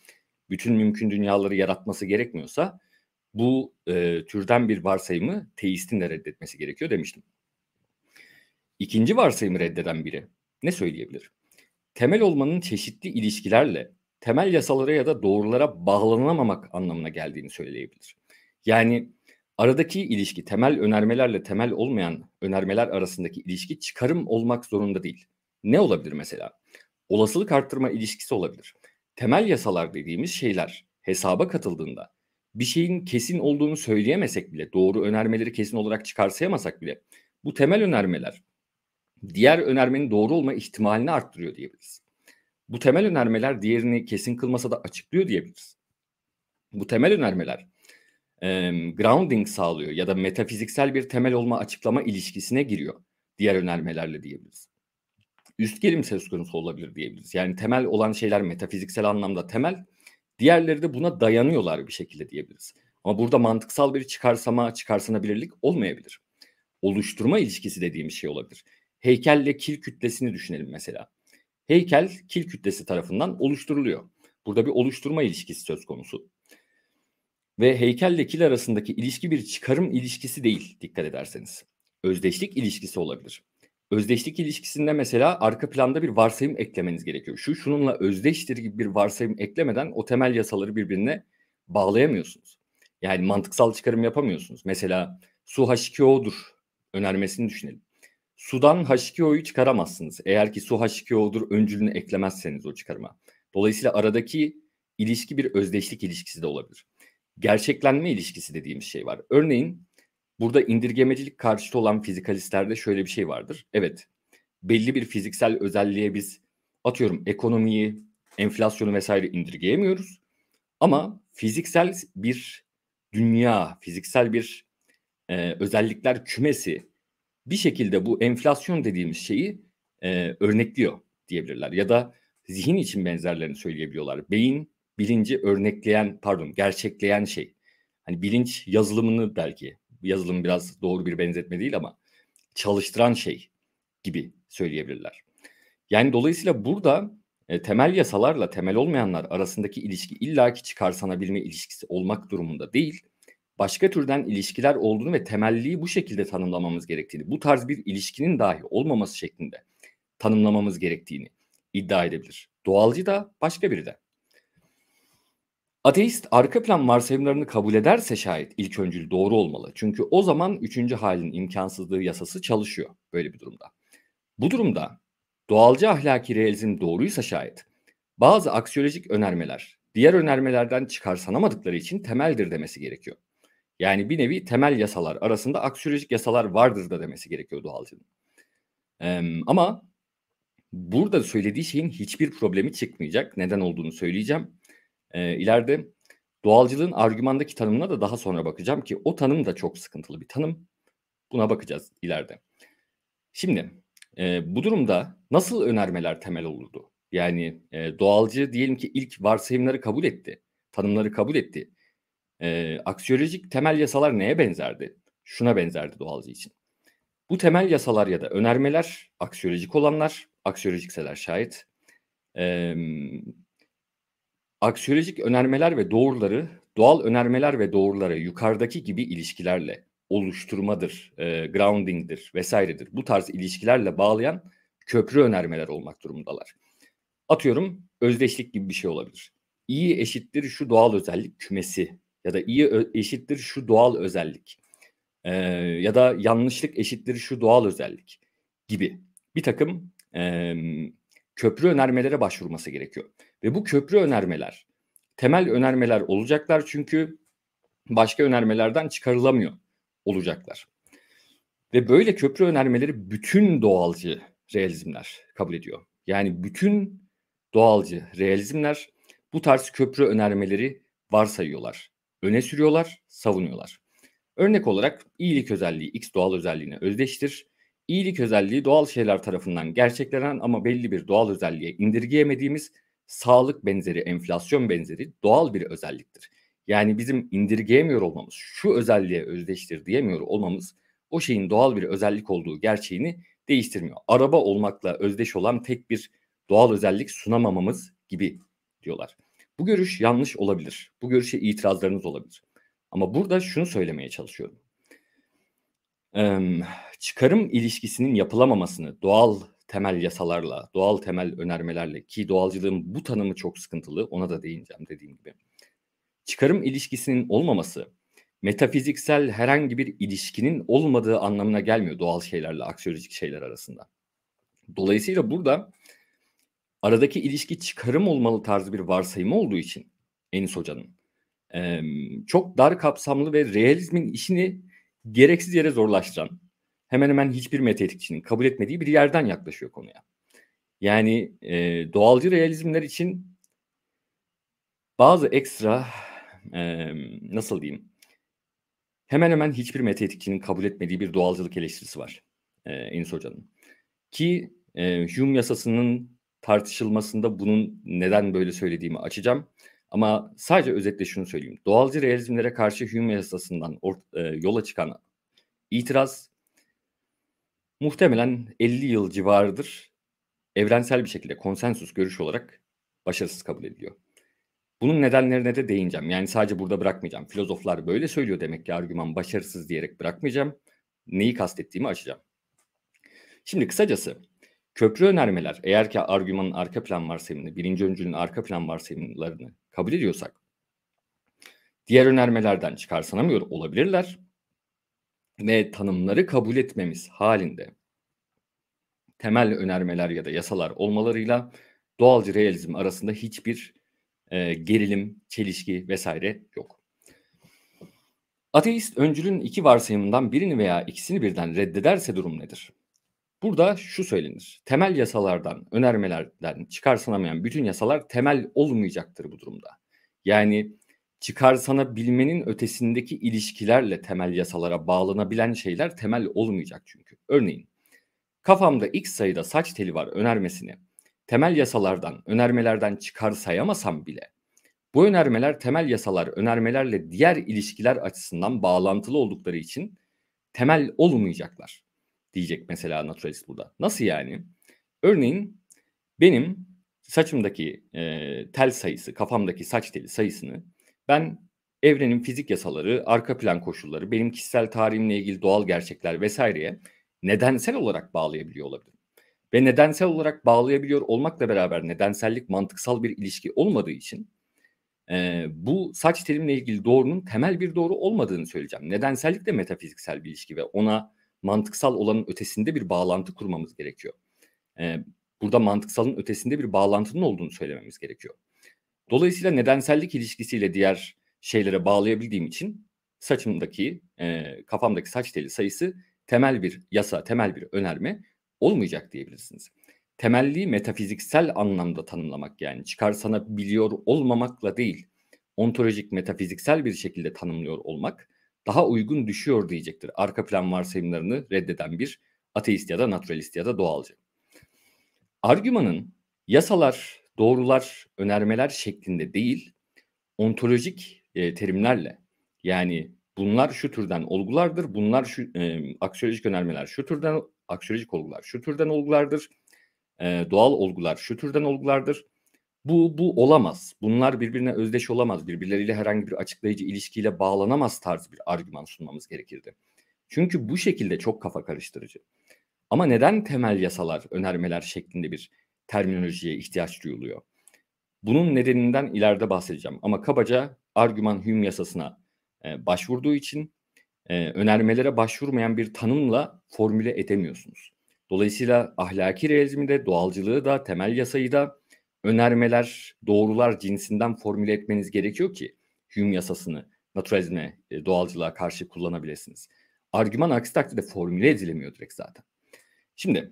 bütün mümkün dünyaları yaratması gerekmiyorsa bu e, türden bir varsayımı teistin de reddetmesi gerekiyor demiştim. İkinci varsayımı reddeden biri ne söyleyebilir? Temel olmanın çeşitli ilişkilerle temel yasalara ya da doğrulara bağlanamamak anlamına geldiğini söyleyebilir. Yani Aradaki ilişki temel önermelerle temel olmayan önermeler arasındaki ilişki çıkarım olmak zorunda değil. Ne olabilir mesela? Olasılık arttırma ilişkisi olabilir. Temel yasalar dediğimiz şeyler hesaba katıldığında bir şeyin kesin olduğunu söyleyemesek bile, doğru önermeleri kesin olarak çıkarsayamasak bile bu temel önermeler diğer önermenin doğru olma ihtimalini arttırıyor diyebiliriz. Bu temel önermeler diğerini kesin kılmasa da açıklıyor diyebiliriz. Bu temel önermeler grounding sağlıyor ya da metafiziksel bir temel olma açıklama ilişkisine giriyor diğer önermelerle diyebiliriz. Üst gelim söz konusu olabilir diyebiliriz. Yani temel olan şeyler metafiziksel anlamda temel, diğerleri de buna dayanıyorlar bir şekilde diyebiliriz. Ama burada mantıksal bir çıkarsama, çıkarsanabilirlik olmayabilir. Oluşturma ilişkisi dediğim şey olabilir. Heykelle kil kütlesini düşünelim mesela. Heykel kil kütlesi tarafından oluşturuluyor. Burada bir oluşturma ilişkisi söz konusu ve heykelle kil arasındaki ilişki bir çıkarım ilişkisi değil dikkat ederseniz. Özdeşlik ilişkisi olabilir. Özdeşlik ilişkisinde mesela arka planda bir varsayım eklemeniz gerekiyor. Şu şununla özdeştir gibi bir varsayım eklemeden o temel yasaları birbirine bağlayamıyorsunuz. Yani mantıksal çıkarım yapamıyorsunuz. Mesela su H2O'dur önermesini düşünelim. Sudan H2O'yu çıkaramazsınız. Eğer ki su H2O'dur öncülünü eklemezseniz o çıkarıma. Dolayısıyla aradaki ilişki bir özdeşlik ilişkisi de olabilir gerçeklenme ilişkisi dediğimiz şey var. Örneğin burada indirgemecilik karşıtı olan fizikalistlerde şöyle bir şey vardır. Evet belli bir fiziksel özelliğe biz atıyorum ekonomiyi, enflasyonu vesaire indirgeyemiyoruz. Ama fiziksel bir dünya, fiziksel bir e, özellikler kümesi bir şekilde bu enflasyon dediğimiz şeyi e, örnekliyor diyebilirler. Ya da zihin için benzerlerini söyleyebiliyorlar. Beyin bilinci örnekleyen pardon gerçekleyen şey. Hani bilinç yazılımını belki yazılım biraz doğru bir benzetme değil ama çalıştıran şey gibi söyleyebilirler. Yani dolayısıyla burada e, temel yasalarla temel olmayanlar arasındaki ilişki illaki çıkarsanabilme ilişkisi olmak durumunda değil. Başka türden ilişkiler olduğunu ve temelliği bu şekilde tanımlamamız gerektiğini, bu tarz bir ilişkinin dahi olmaması şeklinde tanımlamamız gerektiğini iddia edebilir. Doğalcı da başka biri de. Ateist arka plan varsayımlarını kabul ederse şayet ilk öncül doğru olmalı. Çünkü o zaman üçüncü halin imkansızlığı yasası çalışıyor böyle bir durumda. Bu durumda doğalcı ahlaki realizm doğruysa şayet bazı aksiyolojik önermeler diğer önermelerden çıkarsanamadıkları için temeldir demesi gerekiyor. Yani bir nevi temel yasalar arasında aksiyolojik yasalar vardır da demesi gerekiyor doğalcının. Ee, ama burada söylediği şeyin hiçbir problemi çıkmayacak. Neden olduğunu söyleyeceğim. E, ileride doğalcılığın argümandaki tanımına da daha sonra bakacağım ki o tanım da çok sıkıntılı bir tanım. Buna bakacağız ileride. Şimdi e, bu durumda nasıl önermeler temel olurdu? Yani e, doğalcı diyelim ki ilk varsayımları kabul etti, tanımları kabul etti. E, aksiyolojik temel yasalar neye benzerdi? Şuna benzerdi doğalcı için. Bu temel yasalar ya da önermeler aksiyolojik olanlar, aksiyolojikseler şayet e, aksiyolojik önermeler ve doğruları doğal önermeler ve doğruları yukarıdaki gibi ilişkilerle oluşturmadır, e, grounding'dir vesairedir. Bu tarz ilişkilerle bağlayan köprü önermeler olmak durumundalar. Atıyorum özdeşlik gibi bir şey olabilir. İyi eşittir şu doğal özellik kümesi ya da iyi eşittir şu doğal özellik e, ya da yanlışlık eşittir şu doğal özellik gibi bir takım e, köprü önermelere başvurması gerekiyor. Ve bu köprü önermeler temel önermeler olacaklar çünkü başka önermelerden çıkarılamıyor olacaklar. Ve böyle köprü önermeleri bütün doğalcı realizmler kabul ediyor. Yani bütün doğalcı realizmler bu tarz köprü önermeleri varsayıyorlar. Öne sürüyorlar, savunuyorlar. Örnek olarak iyilik özelliği X doğal özelliğine özdeştir. İyilik özelliği doğal şeyler tarafından gerçeklenen ama belli bir doğal özelliğe indirgeyemediğimiz sağlık benzeri, enflasyon benzeri doğal bir özelliktir. Yani bizim indirgeyemiyor olmamız, şu özelliğe özdeştir diyemiyor olmamız o şeyin doğal bir özellik olduğu gerçeğini değiştirmiyor. Araba olmakla özdeş olan tek bir doğal özellik sunamamamız gibi diyorlar. Bu görüş yanlış olabilir. Bu görüşe itirazlarınız olabilir. Ama burada şunu söylemeye çalışıyorum. Ee, çıkarım ilişkisinin yapılamamasını, doğal temel yasalarla, doğal temel önermelerle ki doğalcılığın bu tanımı çok sıkıntılı ona da değineceğim dediğim gibi. Çıkarım ilişkisinin olmaması metafiziksel herhangi bir ilişkinin olmadığı anlamına gelmiyor doğal şeylerle aksiyolojik şeyler arasında. Dolayısıyla burada aradaki ilişki çıkarım olmalı tarzı bir varsayımı olduğu için Enis Hoca'nın çok dar kapsamlı ve realizmin işini gereksiz yere zorlaştıran hemen hemen hiçbir meta kabul etmediği bir yerden yaklaşıyor konuya. Yani e, doğalcı realizmler için bazı ekstra e, nasıl diyeyim hemen hemen hiçbir meta kabul etmediği bir doğalcılık eleştirisi var e, Enis Hoca'nın. Ki e, Hume yasasının tartışılmasında bunun neden böyle söylediğimi açacağım. Ama sadece özetle şunu söyleyeyim. Doğalcı realizmlere karşı Hume yasasından or- e, yola çıkan itiraz muhtemelen 50 yıl civarıdır evrensel bir şekilde konsensüs görüş olarak başarısız kabul ediliyor. Bunun nedenlerine de değineceğim. Yani sadece burada bırakmayacağım. Filozoflar böyle söylüyor demek ki argüman başarısız diyerek bırakmayacağım. Neyi kastettiğimi açacağım. Şimdi kısacası köprü önermeler eğer ki argümanın arka plan varsayımını, birinci öncülün arka plan varsayımlarını kabul ediyorsak diğer önermelerden çıkarsanamıyor olabilirler ve tanımları kabul etmemiz halinde temel önermeler ya da yasalar olmalarıyla doğalcı realizm arasında hiçbir e, gerilim, çelişki vesaire yok. Ateist öncülün iki varsayımından birini veya ikisini birden reddederse durum nedir? Burada şu söylenir. Temel yasalardan, önermelerden çıkarsanamayan bütün yasalar temel olmayacaktır bu durumda. Yani çıkar sana bilmenin ötesindeki ilişkilerle temel yasalara bağlanabilen şeyler temel olmayacak çünkü. Örneğin kafamda x sayıda saç teli var önermesini temel yasalardan, önermelerden çıkarsayamasam bile bu önermeler temel yasalar, önermelerle diğer ilişkiler açısından bağlantılı oldukları için temel olmayacaklar diyecek mesela naturalist burada. Nasıl yani? Örneğin benim saçımdaki e, tel sayısı, kafamdaki saç teli sayısını ben evrenin fizik yasaları, arka plan koşulları, benim kişisel tarihimle ilgili doğal gerçekler vesaireye nedensel olarak bağlayabiliyor olabilirim. Ve nedensel olarak bağlayabiliyor olmakla beraber nedensellik mantıksal bir ilişki olmadığı için e, bu saç telimle ilgili doğrunun temel bir doğru olmadığını söyleyeceğim. Nedensellik de metafiziksel bir ilişki ve ona mantıksal olanın ötesinde bir bağlantı kurmamız gerekiyor. E, burada mantıksalın ötesinde bir bağlantının olduğunu söylememiz gerekiyor. Dolayısıyla nedensellik ilişkisiyle diğer şeylere bağlayabildiğim için saçımdaki, e, kafamdaki saç teli sayısı temel bir yasa, temel bir önerme olmayacak diyebilirsiniz. Temelliği metafiziksel anlamda tanımlamak yani çıkarsana biliyor olmamakla değil, ontolojik metafiziksel bir şekilde tanımlıyor olmak daha uygun düşüyor diyecektir. Arka plan varsayımlarını reddeden bir ateist ya da naturalist ya da doğalcı. Argümanın yasalar doğrular, önermeler şeklinde değil, ontolojik e, terimlerle yani bunlar şu türden olgulardır, bunlar şu e, aksiyolojik önermeler şu türden aksiyolojik olgular şu türden olgulardır, e, doğal olgular şu türden olgulardır. Bu, bu olamaz. Bunlar birbirine özdeş olamaz. Birbirleriyle herhangi bir açıklayıcı ilişkiyle bağlanamaz tarzı bir argüman sunmamız gerekirdi. Çünkü bu şekilde çok kafa karıştırıcı. Ama neden temel yasalar, önermeler şeklinde bir terminolojiye ihtiyaç duyuluyor. Bunun nedeninden ileride bahsedeceğim ama kabaca argüman hüm yasasına e, başvurduğu için e, önermelere başvurmayan bir tanımla formüle edemiyorsunuz. Dolayısıyla ahlaki realizmi de doğalcılığı da temel yasayı da önermeler, doğrular cinsinden formüle etmeniz gerekiyor ki Hume yasasını naturalizme, e, doğalcılığa karşı kullanabilirsiniz. Argüman aksi takdirde formüle edilemiyor direkt zaten. Şimdi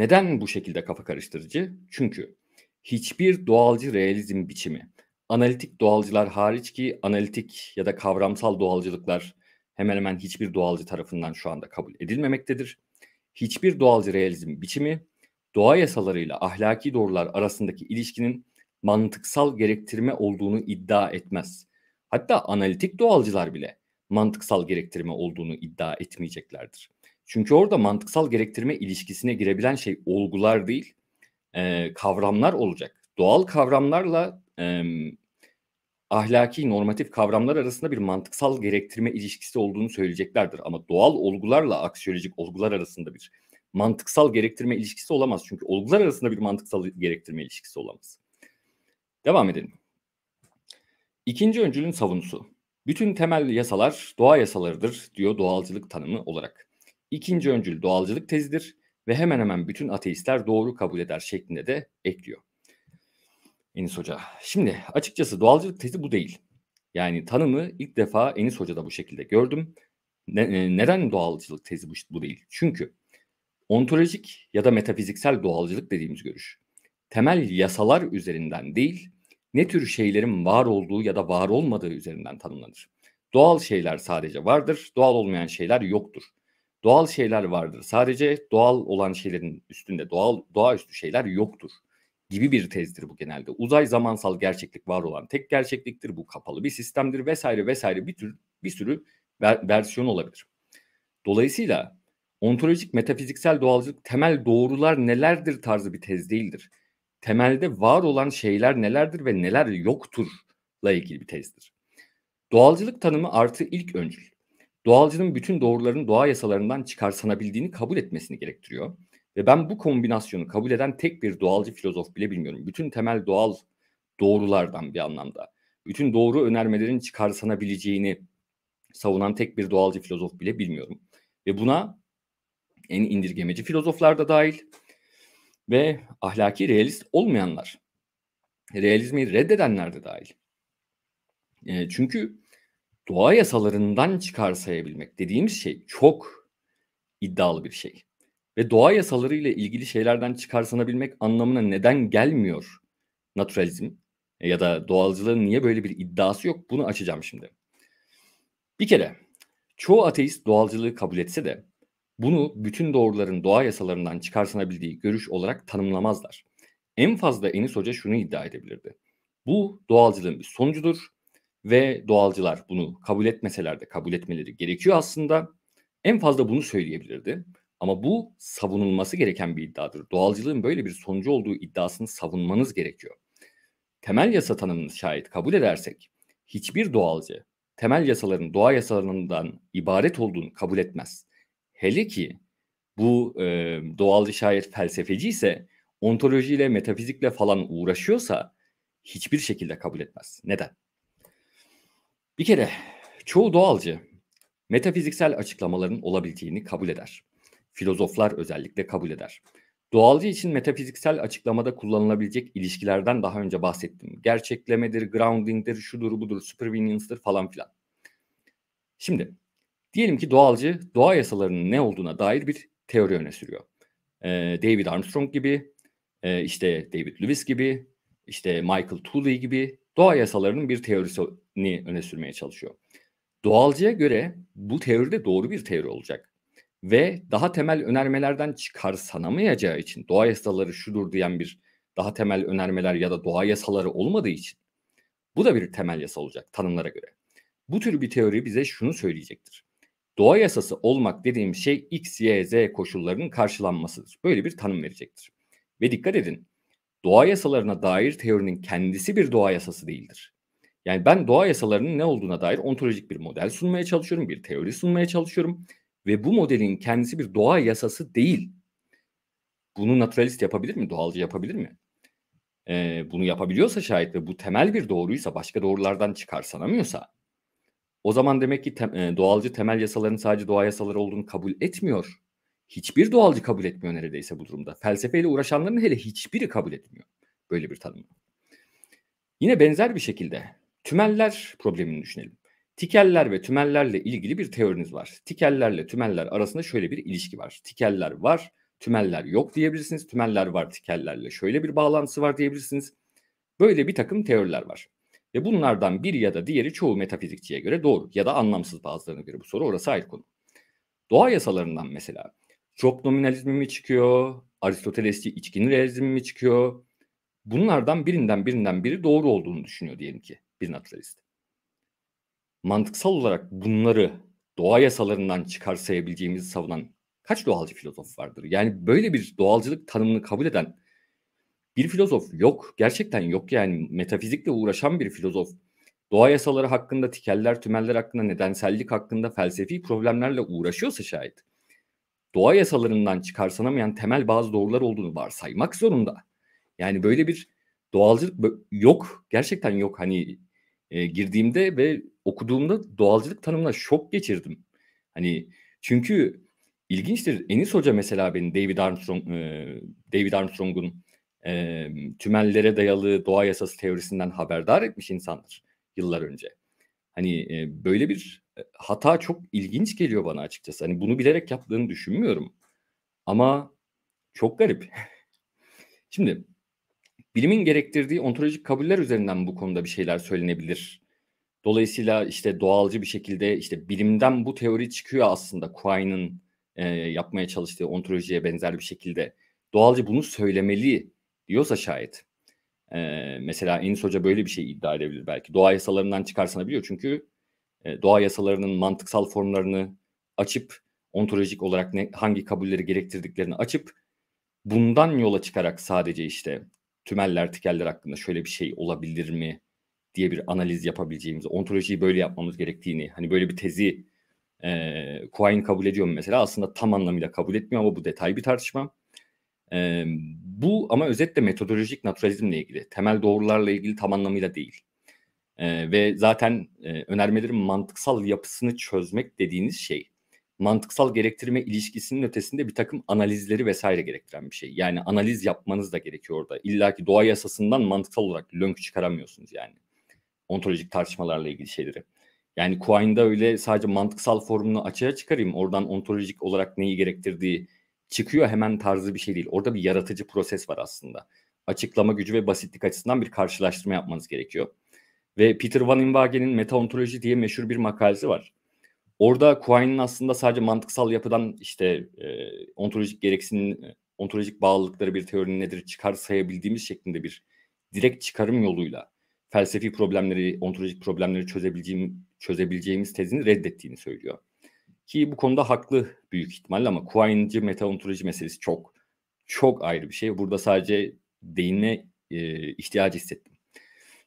neden bu şekilde kafa karıştırıcı? Çünkü hiçbir doğalcı realizm biçimi, analitik doğalcılar hariç ki analitik ya da kavramsal doğalcılıklar hemen hemen hiçbir doğalcı tarafından şu anda kabul edilmemektedir. Hiçbir doğalcı realizm biçimi doğa yasalarıyla ahlaki doğrular arasındaki ilişkinin mantıksal gerektirme olduğunu iddia etmez. Hatta analitik doğalcılar bile mantıksal gerektirme olduğunu iddia etmeyeceklerdir. Çünkü orada mantıksal gerektirme ilişkisine girebilen şey olgular değil, e, kavramlar olacak. Doğal kavramlarla e, ahlaki normatif kavramlar arasında bir mantıksal gerektirme ilişkisi olduğunu söyleyeceklerdir. Ama doğal olgularla aksiyolojik olgular arasında bir mantıksal gerektirme ilişkisi olamaz. Çünkü olgular arasında bir mantıksal gerektirme ilişkisi olamaz. Devam edelim. İkinci öncülün savunusu. Bütün temel yasalar doğa yasalarıdır diyor doğalcılık tanımı olarak. İkinci öncül doğalcılık tezidir ve hemen hemen bütün ateistler doğru kabul eder şeklinde de ekliyor. Enis Hoca. Şimdi açıkçası doğalcılık tezi bu değil. Yani tanımı ilk defa Enis Hoca'da bu şekilde gördüm. Ne, e, neden doğalcılık tezi bu, bu değil? Çünkü ontolojik ya da metafiziksel doğalcılık dediğimiz görüş temel yasalar üzerinden değil, ne tür şeylerin var olduğu ya da var olmadığı üzerinden tanımlanır. Doğal şeyler sadece vardır, doğal olmayan şeyler yoktur doğal şeyler vardır. Sadece doğal olan şeylerin üstünde doğal doğaüstü şeyler yoktur gibi bir tezdir bu genelde. Uzay zamansal gerçeklik var olan tek gerçekliktir. Bu kapalı bir sistemdir vesaire vesaire bir tür bir sürü ver, versiyon olabilir. Dolayısıyla ontolojik metafiziksel doğalcılık temel doğrular nelerdir tarzı bir tez değildir. Temelde var olan şeyler nelerdir ve neler yokturla ilgili bir tezdir. Doğalcılık tanımı artı ilk öncül doğalcının bütün doğruların doğa yasalarından çıkarsanabildiğini kabul etmesini gerektiriyor. Ve ben bu kombinasyonu kabul eden tek bir doğalcı filozof bile bilmiyorum. Bütün temel doğal doğrulardan bir anlamda. Bütün doğru önermelerin çıkarsanabileceğini savunan tek bir doğalcı filozof bile bilmiyorum. Ve buna en indirgemeci filozoflar da dahil ve ahlaki realist olmayanlar, realizmi reddedenler de dahil. E, çünkü doğa yasalarından çıkar sayabilmek dediğimiz şey çok iddialı bir şey. Ve doğa yasaları ile ilgili şeylerden çıkarsanabilmek anlamına neden gelmiyor naturalizm e, ya da doğalcılığın niye böyle bir iddiası yok bunu açacağım şimdi. Bir kere çoğu ateist doğalcılığı kabul etse de bunu bütün doğruların doğa yasalarından çıkarsanabildiği görüş olarak tanımlamazlar. En fazla Enis Hoca şunu iddia edebilirdi. Bu doğalcılığın bir sonucudur ve doğalcılar bunu kabul etmeseler de kabul etmeleri gerekiyor aslında. En fazla bunu söyleyebilirdi. Ama bu savunulması gereken bir iddiadır. Doğalcılığın böyle bir sonucu olduğu iddiasını savunmanız gerekiyor. Temel yasa tanımını şayet kabul edersek hiçbir doğalcı temel yasaların doğa yasalarından ibaret olduğunu kabul etmez. Hele ki bu e, doğalcı şayet felsefeci ise ontolojiyle, metafizikle falan uğraşıyorsa hiçbir şekilde kabul etmez. Neden? Bir kere çoğu doğalcı metafiziksel açıklamaların olabileceğini kabul eder. Filozoflar özellikle kabul eder. Doğalcı için metafiziksel açıklamada kullanılabilecek ilişkilerden daha önce bahsettim. Gerçeklemedir, grounding'dir, şudur budur, supervenience'dir falan filan. Şimdi diyelim ki doğalcı doğa yasalarının ne olduğuna dair bir teori öne sürüyor. Ee, David Armstrong gibi, e, işte David Lewis gibi, işte Michael Tooley gibi doğa yasalarının bir teorisini öne sürmeye çalışıyor. Doğalcıya göre bu teoride doğru bir teori olacak. Ve daha temel önermelerden çıkar sanamayacağı için doğa yasaları şudur diyen bir daha temel önermeler ya da doğa yasaları olmadığı için bu da bir temel yasa olacak tanımlara göre. Bu tür bir teori bize şunu söyleyecektir. Doğa yasası olmak dediğim şey X, Y, Z koşullarının karşılanmasıdır. Böyle bir tanım verecektir. Ve dikkat edin doğa yasalarına dair teorinin kendisi bir doğa yasası değildir. Yani ben doğa yasalarının ne olduğuna dair ontolojik bir model sunmaya çalışıyorum, bir teori sunmaya çalışıyorum ve bu modelin kendisi bir doğa yasası değil. Bunu naturalist yapabilir mi? Doğalcı yapabilir mi? Ee, bunu yapabiliyorsa şayet ve bu temel bir doğruysa, başka doğrulardan çıkarsanamıyorsa o zaman demek ki te- doğalcı temel yasaların sadece doğa yasaları olduğunu kabul etmiyor hiçbir doğalcı kabul etmiyor neredeyse bu durumda. Felsefeyle uğraşanların hele hiçbiri kabul etmiyor böyle bir tanımı. Yine benzer bir şekilde tümeller problemini düşünelim. Tikeller ve tümellerle ilgili bir teoriniz var. Tikellerle tümeller arasında şöyle bir ilişki var. Tikeller var, tümeller yok diyebilirsiniz. Tümeller var, tikellerle şöyle bir bağlantısı var diyebilirsiniz. Böyle bir takım teoriler var. Ve bunlardan bir ya da diğeri çoğu metafizikçiye göre doğru ya da anlamsız bazılarına göre bu soru orası ayrı konu. Doğa yasalarından mesela çok nominalizmi mi çıkıyor? Aristotelesçi içkin realizmi mi çıkıyor? Bunlardan birinden birinden biri doğru olduğunu düşünüyor diyelim ki bir naturalist. Mantıksal olarak bunları doğa yasalarından çıkarsayabileceğimizi savunan kaç doğalcı filozof vardır? Yani böyle bir doğalcılık tanımını kabul eden bir filozof yok. Gerçekten yok yani metafizikle uğraşan bir filozof. Doğa yasaları hakkında, tikeller, tümeller hakkında, nedensellik hakkında felsefi problemlerle uğraşıyorsa şayet doğa yasalarından çıkarsanamayan temel bazı doğrular olduğunu varsaymak zorunda. Yani böyle bir doğalcılık yok. Gerçekten yok. Hani e, girdiğimde ve okuduğumda doğalcılık tanımına şok geçirdim. Hani çünkü ilginçtir. Enis Hoca mesela benim David Armstrong e, David Armstrong'un e, tümellere dayalı doğa yasası teorisinden haberdar etmiş insandır yıllar önce. Hani e, böyle bir hata çok ilginç geliyor bana açıkçası. Hani bunu bilerek yaptığını düşünmüyorum. Ama çok garip. Şimdi bilimin gerektirdiği ontolojik kabuller üzerinden bu konuda bir şeyler söylenebilir. Dolayısıyla işte doğalcı bir şekilde işte bilimden bu teori çıkıyor aslında Quine'ın e, yapmaya çalıştığı ontolojiye benzer bir şekilde. Doğalcı bunu söylemeli diyorsa şayet. E, mesela Enis Hoca böyle bir şey iddia edebilir belki. Doğa yasalarından çıkarsanabiliyor çünkü e, doğa yasalarının mantıksal formlarını açıp ontolojik olarak ne, hangi kabulleri gerektirdiklerini açıp bundan yola çıkarak sadece işte tümeller tikeller hakkında şöyle bir şey olabilir mi diye bir analiz yapabileceğimizi, ontolojiyi böyle yapmamız gerektiğini, hani böyle bir tezi e, Quine kabul ediyor mu mesela? Aslında tam anlamıyla kabul etmiyor ama bu detay bir tartışma. E, bu ama özetle metodolojik naturalizmle ilgili, temel doğrularla ilgili tam anlamıyla değil. E, ve zaten e, önermelerin mantıksal yapısını çözmek dediğiniz şey mantıksal gerektirme ilişkisinin ötesinde bir takım analizleri vesaire gerektiren bir şey. Yani analiz yapmanız da gerekiyor orada. İlla ki doğa yasasından mantıksal olarak lönk çıkaramıyorsunuz yani. Ontolojik tartışmalarla ilgili şeyleri. Yani Quine'da öyle sadece mantıksal formunu açığa çıkarayım oradan ontolojik olarak neyi gerektirdiği çıkıyor hemen tarzı bir şey değil. Orada bir yaratıcı proses var aslında. Açıklama gücü ve basitlik açısından bir karşılaştırma yapmanız gerekiyor. Ve Peter Van Inwagen'in Metaontoloji diye meşhur bir makalesi var. Orada Quine'in aslında sadece mantıksal yapıdan işte e, ontolojik gereksinim, e, ontolojik bağlılıkları bir teorinin nedir çıkar sayabildiğimiz şeklinde bir direkt çıkarım yoluyla felsefi problemleri, ontolojik problemleri çözebileceğim, çözebileceğimiz tezini reddettiğini söylüyor. Ki bu konuda haklı büyük ihtimalle ama Quine'ci metaontoloji meselesi çok çok ayrı bir şey. Burada sadece değinme e, ihtiyacı hissettim.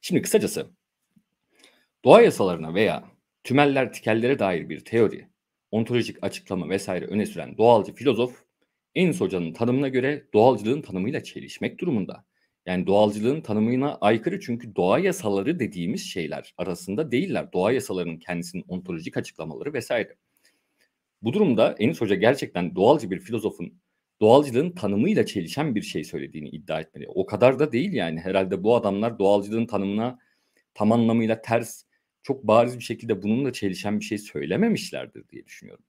Şimdi kısacası Doğa yasalarına veya tümeller tikellere dair bir teori, ontolojik açıklama vesaire öne süren doğalcı filozof, Enis Hoca'nın tanımına göre doğalcılığın tanımıyla çelişmek durumunda. Yani doğalcılığın tanımına aykırı çünkü doğa yasaları dediğimiz şeyler arasında değiller. Doğa yasalarının kendisinin ontolojik açıklamaları vesaire. Bu durumda Enis Hoca gerçekten doğalcı bir filozofun doğalcılığın tanımıyla çelişen bir şey söylediğini iddia etmeli. O kadar da değil yani. Herhalde bu adamlar doğalcılığın tanımına tam anlamıyla ters çok bariz bir şekilde bununla çelişen bir şey söylememişlerdir diye düşünüyorum.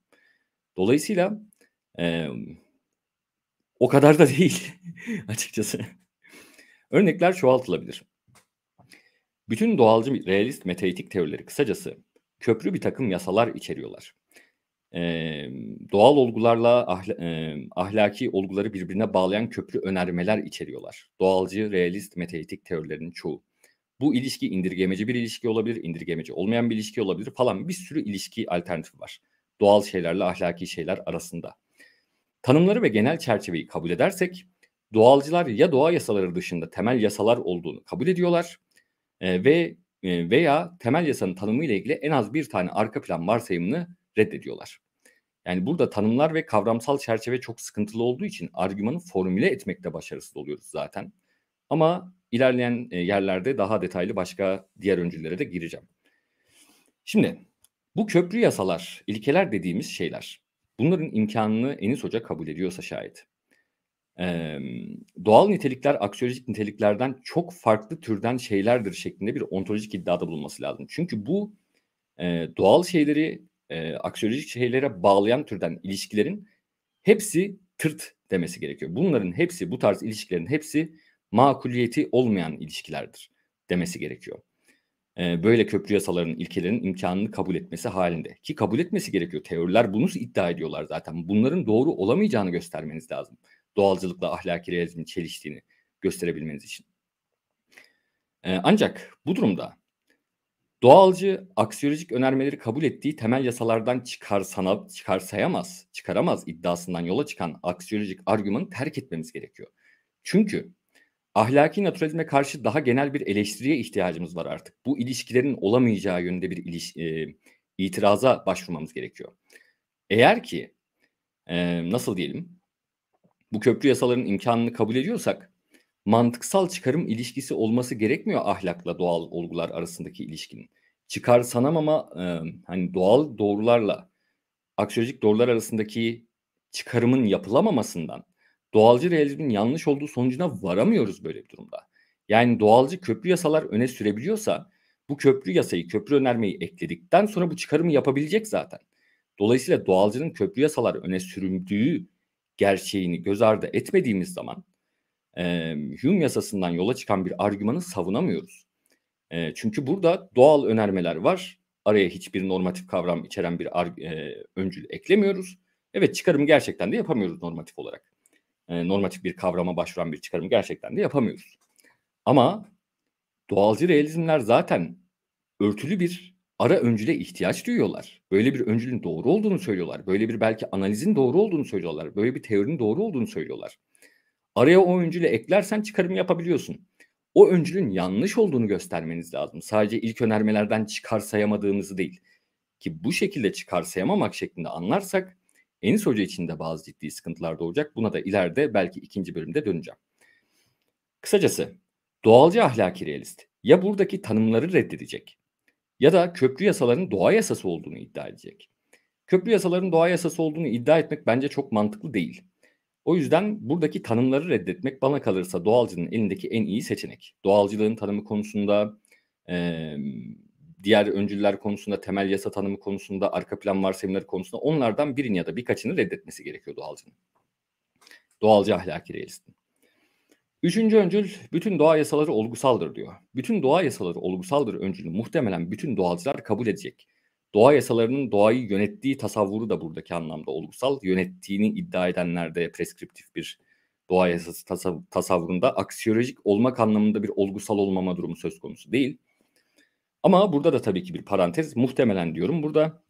Dolayısıyla e, o kadar da değil açıkçası. Örnekler çoğaltılabilir. Bütün doğalcı realist metaitik teorileri kısacası köprü bir takım yasalar içeriyorlar. Ee, doğal olgularla ahla, e, ahlaki olguları birbirine bağlayan köprü önermeler içeriyorlar. Doğalcı, realist, metaitik teorilerin çoğu. Bu ilişki indirgemeci bir ilişki olabilir, indirgemeci olmayan bir ilişki olabilir falan bir sürü ilişki alternatifi var. Doğal şeylerle ahlaki şeyler arasında. Tanımları ve genel çerçeveyi kabul edersek doğalcılar ya doğa yasaları dışında temel yasalar olduğunu kabul ediyorlar e, ve e, veya temel yasanın tanımı ile ilgili en az bir tane arka plan varsayımını reddediyorlar. Yani burada tanımlar ve kavramsal çerçeve çok sıkıntılı olduğu için argümanı formüle etmekte başarısız oluyoruz zaten. Ama İlerleyen e, yerlerde daha detaylı başka diğer öncülere de gireceğim. Şimdi bu köprü yasalar, ilkeler dediğimiz şeyler. Bunların imkanını Enis Hoca kabul ediyorsa şayet. Ee, doğal nitelikler aksiyolojik niteliklerden çok farklı türden şeylerdir şeklinde bir ontolojik iddiada bulunması lazım. Çünkü bu e, doğal şeyleri e, aksiyolojik şeylere bağlayan türden ilişkilerin hepsi tırt demesi gerekiyor. Bunların hepsi bu tarz ilişkilerin hepsi makuliyeti olmayan ilişkilerdir demesi gerekiyor. E, böyle köprü yasalarının ilkelerinin imkanını kabul etmesi halinde. Ki kabul etmesi gerekiyor. Teoriler bunu iddia ediyorlar zaten. Bunların doğru olamayacağını göstermeniz lazım. Doğalcılıkla ahlaki realizmin çeliştiğini gösterebilmeniz için. E, ancak bu durumda Doğalcı aksiyolojik önermeleri kabul ettiği temel yasalardan çıkarsana, çıkarsayamaz, çıkaramaz iddiasından yola çıkan aksiyolojik argümanı terk etmemiz gerekiyor. Çünkü ahlaki naturalizme karşı daha genel bir eleştiriye ihtiyacımız var artık. Bu ilişkilerin olamayacağı yönünde bir iliş, e, itiraza başvurmamız gerekiyor. Eğer ki e, nasıl diyelim bu köprü yasaların imkanını kabul ediyorsak mantıksal çıkarım ilişkisi olması gerekmiyor ahlakla doğal olgular arasındaki ilişkinin. Çıkar sanamama e, hani doğal doğrularla aksiyolojik doğrular arasındaki çıkarımın yapılamamasından doğalcı realizmin yanlış olduğu sonucuna varamıyoruz böyle bir durumda. Yani doğalcı köprü yasalar öne sürebiliyorsa bu köprü yasayı, köprü önermeyi ekledikten sonra bu çıkarımı yapabilecek zaten. Dolayısıyla doğalcının köprü yasalar öne sürüldüğü gerçeğini göz ardı etmediğimiz zaman e, Hume yasasından yola çıkan bir argümanı savunamıyoruz. E, çünkü burada doğal önermeler var. Araya hiçbir normatif kavram içeren bir e, öncül eklemiyoruz. Evet çıkarımı gerçekten de yapamıyoruz normatif olarak e, normatif bir kavrama başvuran bir çıkarım gerçekten de yapamıyoruz. Ama doğalcı realizmler zaten örtülü bir ara öncüle ihtiyaç duyuyorlar. Böyle bir öncülün doğru olduğunu söylüyorlar. Böyle bir belki analizin doğru olduğunu söylüyorlar. Böyle bir teorinin doğru olduğunu söylüyorlar. Araya o öncüle eklersen çıkarım yapabiliyorsun. O öncülün yanlış olduğunu göstermeniz lazım. Sadece ilk önermelerden çıkarsayamadığınızı değil. Ki bu şekilde çıkarsayamamak şeklinde anlarsak Enis Hoca için de bazı ciddi sıkıntılar da olacak. Buna da ileride belki ikinci bölümde döneceğim. Kısacası doğalcı ahlaki realist ya buradaki tanımları reddedecek ya da köprü yasaların doğa yasası olduğunu iddia edecek. Köprü yasaların doğa yasası olduğunu iddia etmek bence çok mantıklı değil. O yüzden buradaki tanımları reddetmek bana kalırsa doğalcının elindeki en iyi seçenek. Doğalcılığın tanımı konusunda diğer öncüller konusunda, temel yasa tanımı konusunda, arka plan varsayımları konusunda onlardan birini ya da birkaçını reddetmesi gerekiyor doğalcının. Doğalcı ahlaki realistin. Üçüncü öncül bütün doğa yasaları olgusaldır diyor. Bütün doğa yasaları olgusaldır öncülü muhtemelen bütün doğalcılar kabul edecek. Doğa yasalarının doğayı yönettiği tasavvuru da buradaki anlamda olgusal. Yönettiğini iddia edenlerde preskriptif bir doğa yasası tasavvurunda aksiyolojik olmak anlamında bir olgusal olmama durumu söz konusu değil. Ama burada da tabii ki bir parantez muhtemelen diyorum burada.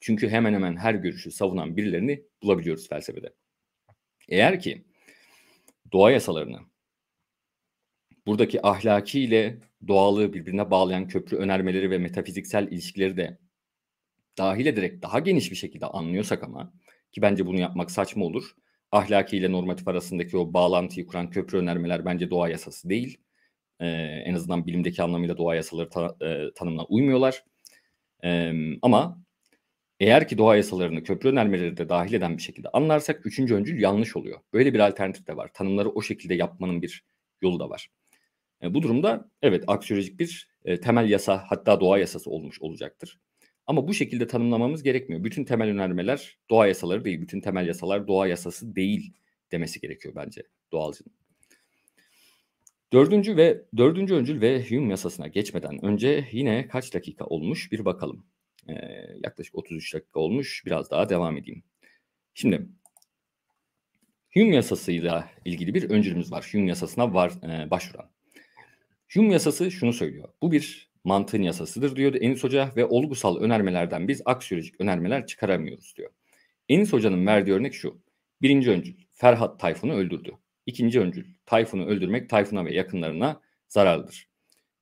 Çünkü hemen hemen her görüşü savunan birilerini bulabiliyoruz felsefede. Eğer ki doğa yasalarını buradaki ahlaki ile doğalığı birbirine bağlayan köprü önermeleri ve metafiziksel ilişkileri de dahil ederek daha geniş bir şekilde anlıyorsak ama ki bence bunu yapmak saçma olur. Ahlaki ile normatif arasındaki o bağlantıyı kuran köprü önermeler bence doğa yasası değil. E, en azından bilimdeki anlamıyla doğa yasaları ta, e, tanımına uymuyorlar. E, ama eğer ki doğa yasalarını köprü önermeleri de dahil eden bir şekilde anlarsak üçüncü öncül yanlış oluyor. Böyle bir alternatif de var. Tanımları o şekilde yapmanın bir yolu da var. E, bu durumda evet aksiyolojik bir e, temel yasa hatta doğa yasası olmuş olacaktır. Ama bu şekilde tanımlamamız gerekmiyor. Bütün temel önermeler doğa yasaları değil, bütün temel yasalar doğa yasası değil demesi gerekiyor bence doğalcının. Dördüncü ve dördüncü öncül ve Hume yasasına geçmeden önce yine kaç dakika olmuş bir bakalım. Ee, yaklaşık 33 dakika olmuş. Biraz daha devam edeyim. Şimdi Hume yasasıyla ilgili bir öncülümüz var. Hume yasasına var e, başvuran. Hume yasası şunu söylüyor. Bu bir mantığın yasasıdır diyordu Enis Hoca ve olgusal önermelerden biz aksiyolojik önermeler çıkaramıyoruz diyor. Enis Hoca'nın verdiği örnek şu. Birinci öncül Ferhat Tayfun'u öldürdü. İkinci öncül, Tayfun'u öldürmek Tayfun'a ve yakınlarına zararlıdır.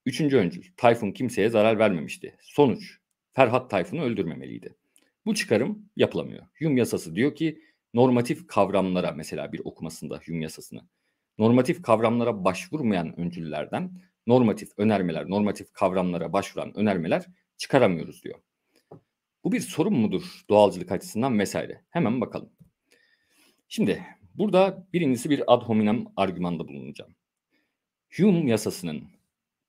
Üçüncü öncül, Tayfun kimseye zarar vermemişti. Sonuç, Ferhat Tayfun'u öldürmemeliydi. Bu çıkarım yapılamıyor. Hume yasası diyor ki normatif kavramlara mesela bir okumasında Hume yasasını. Normatif kavramlara başvurmayan öncüllerden normatif önermeler, normatif kavramlara başvuran önermeler çıkaramıyoruz diyor. Bu bir sorun mudur doğalcılık açısından vesaire? Hemen bakalım. Şimdi Burada birincisi bir ad hominem argümanda bulunacağım. Hume yasasının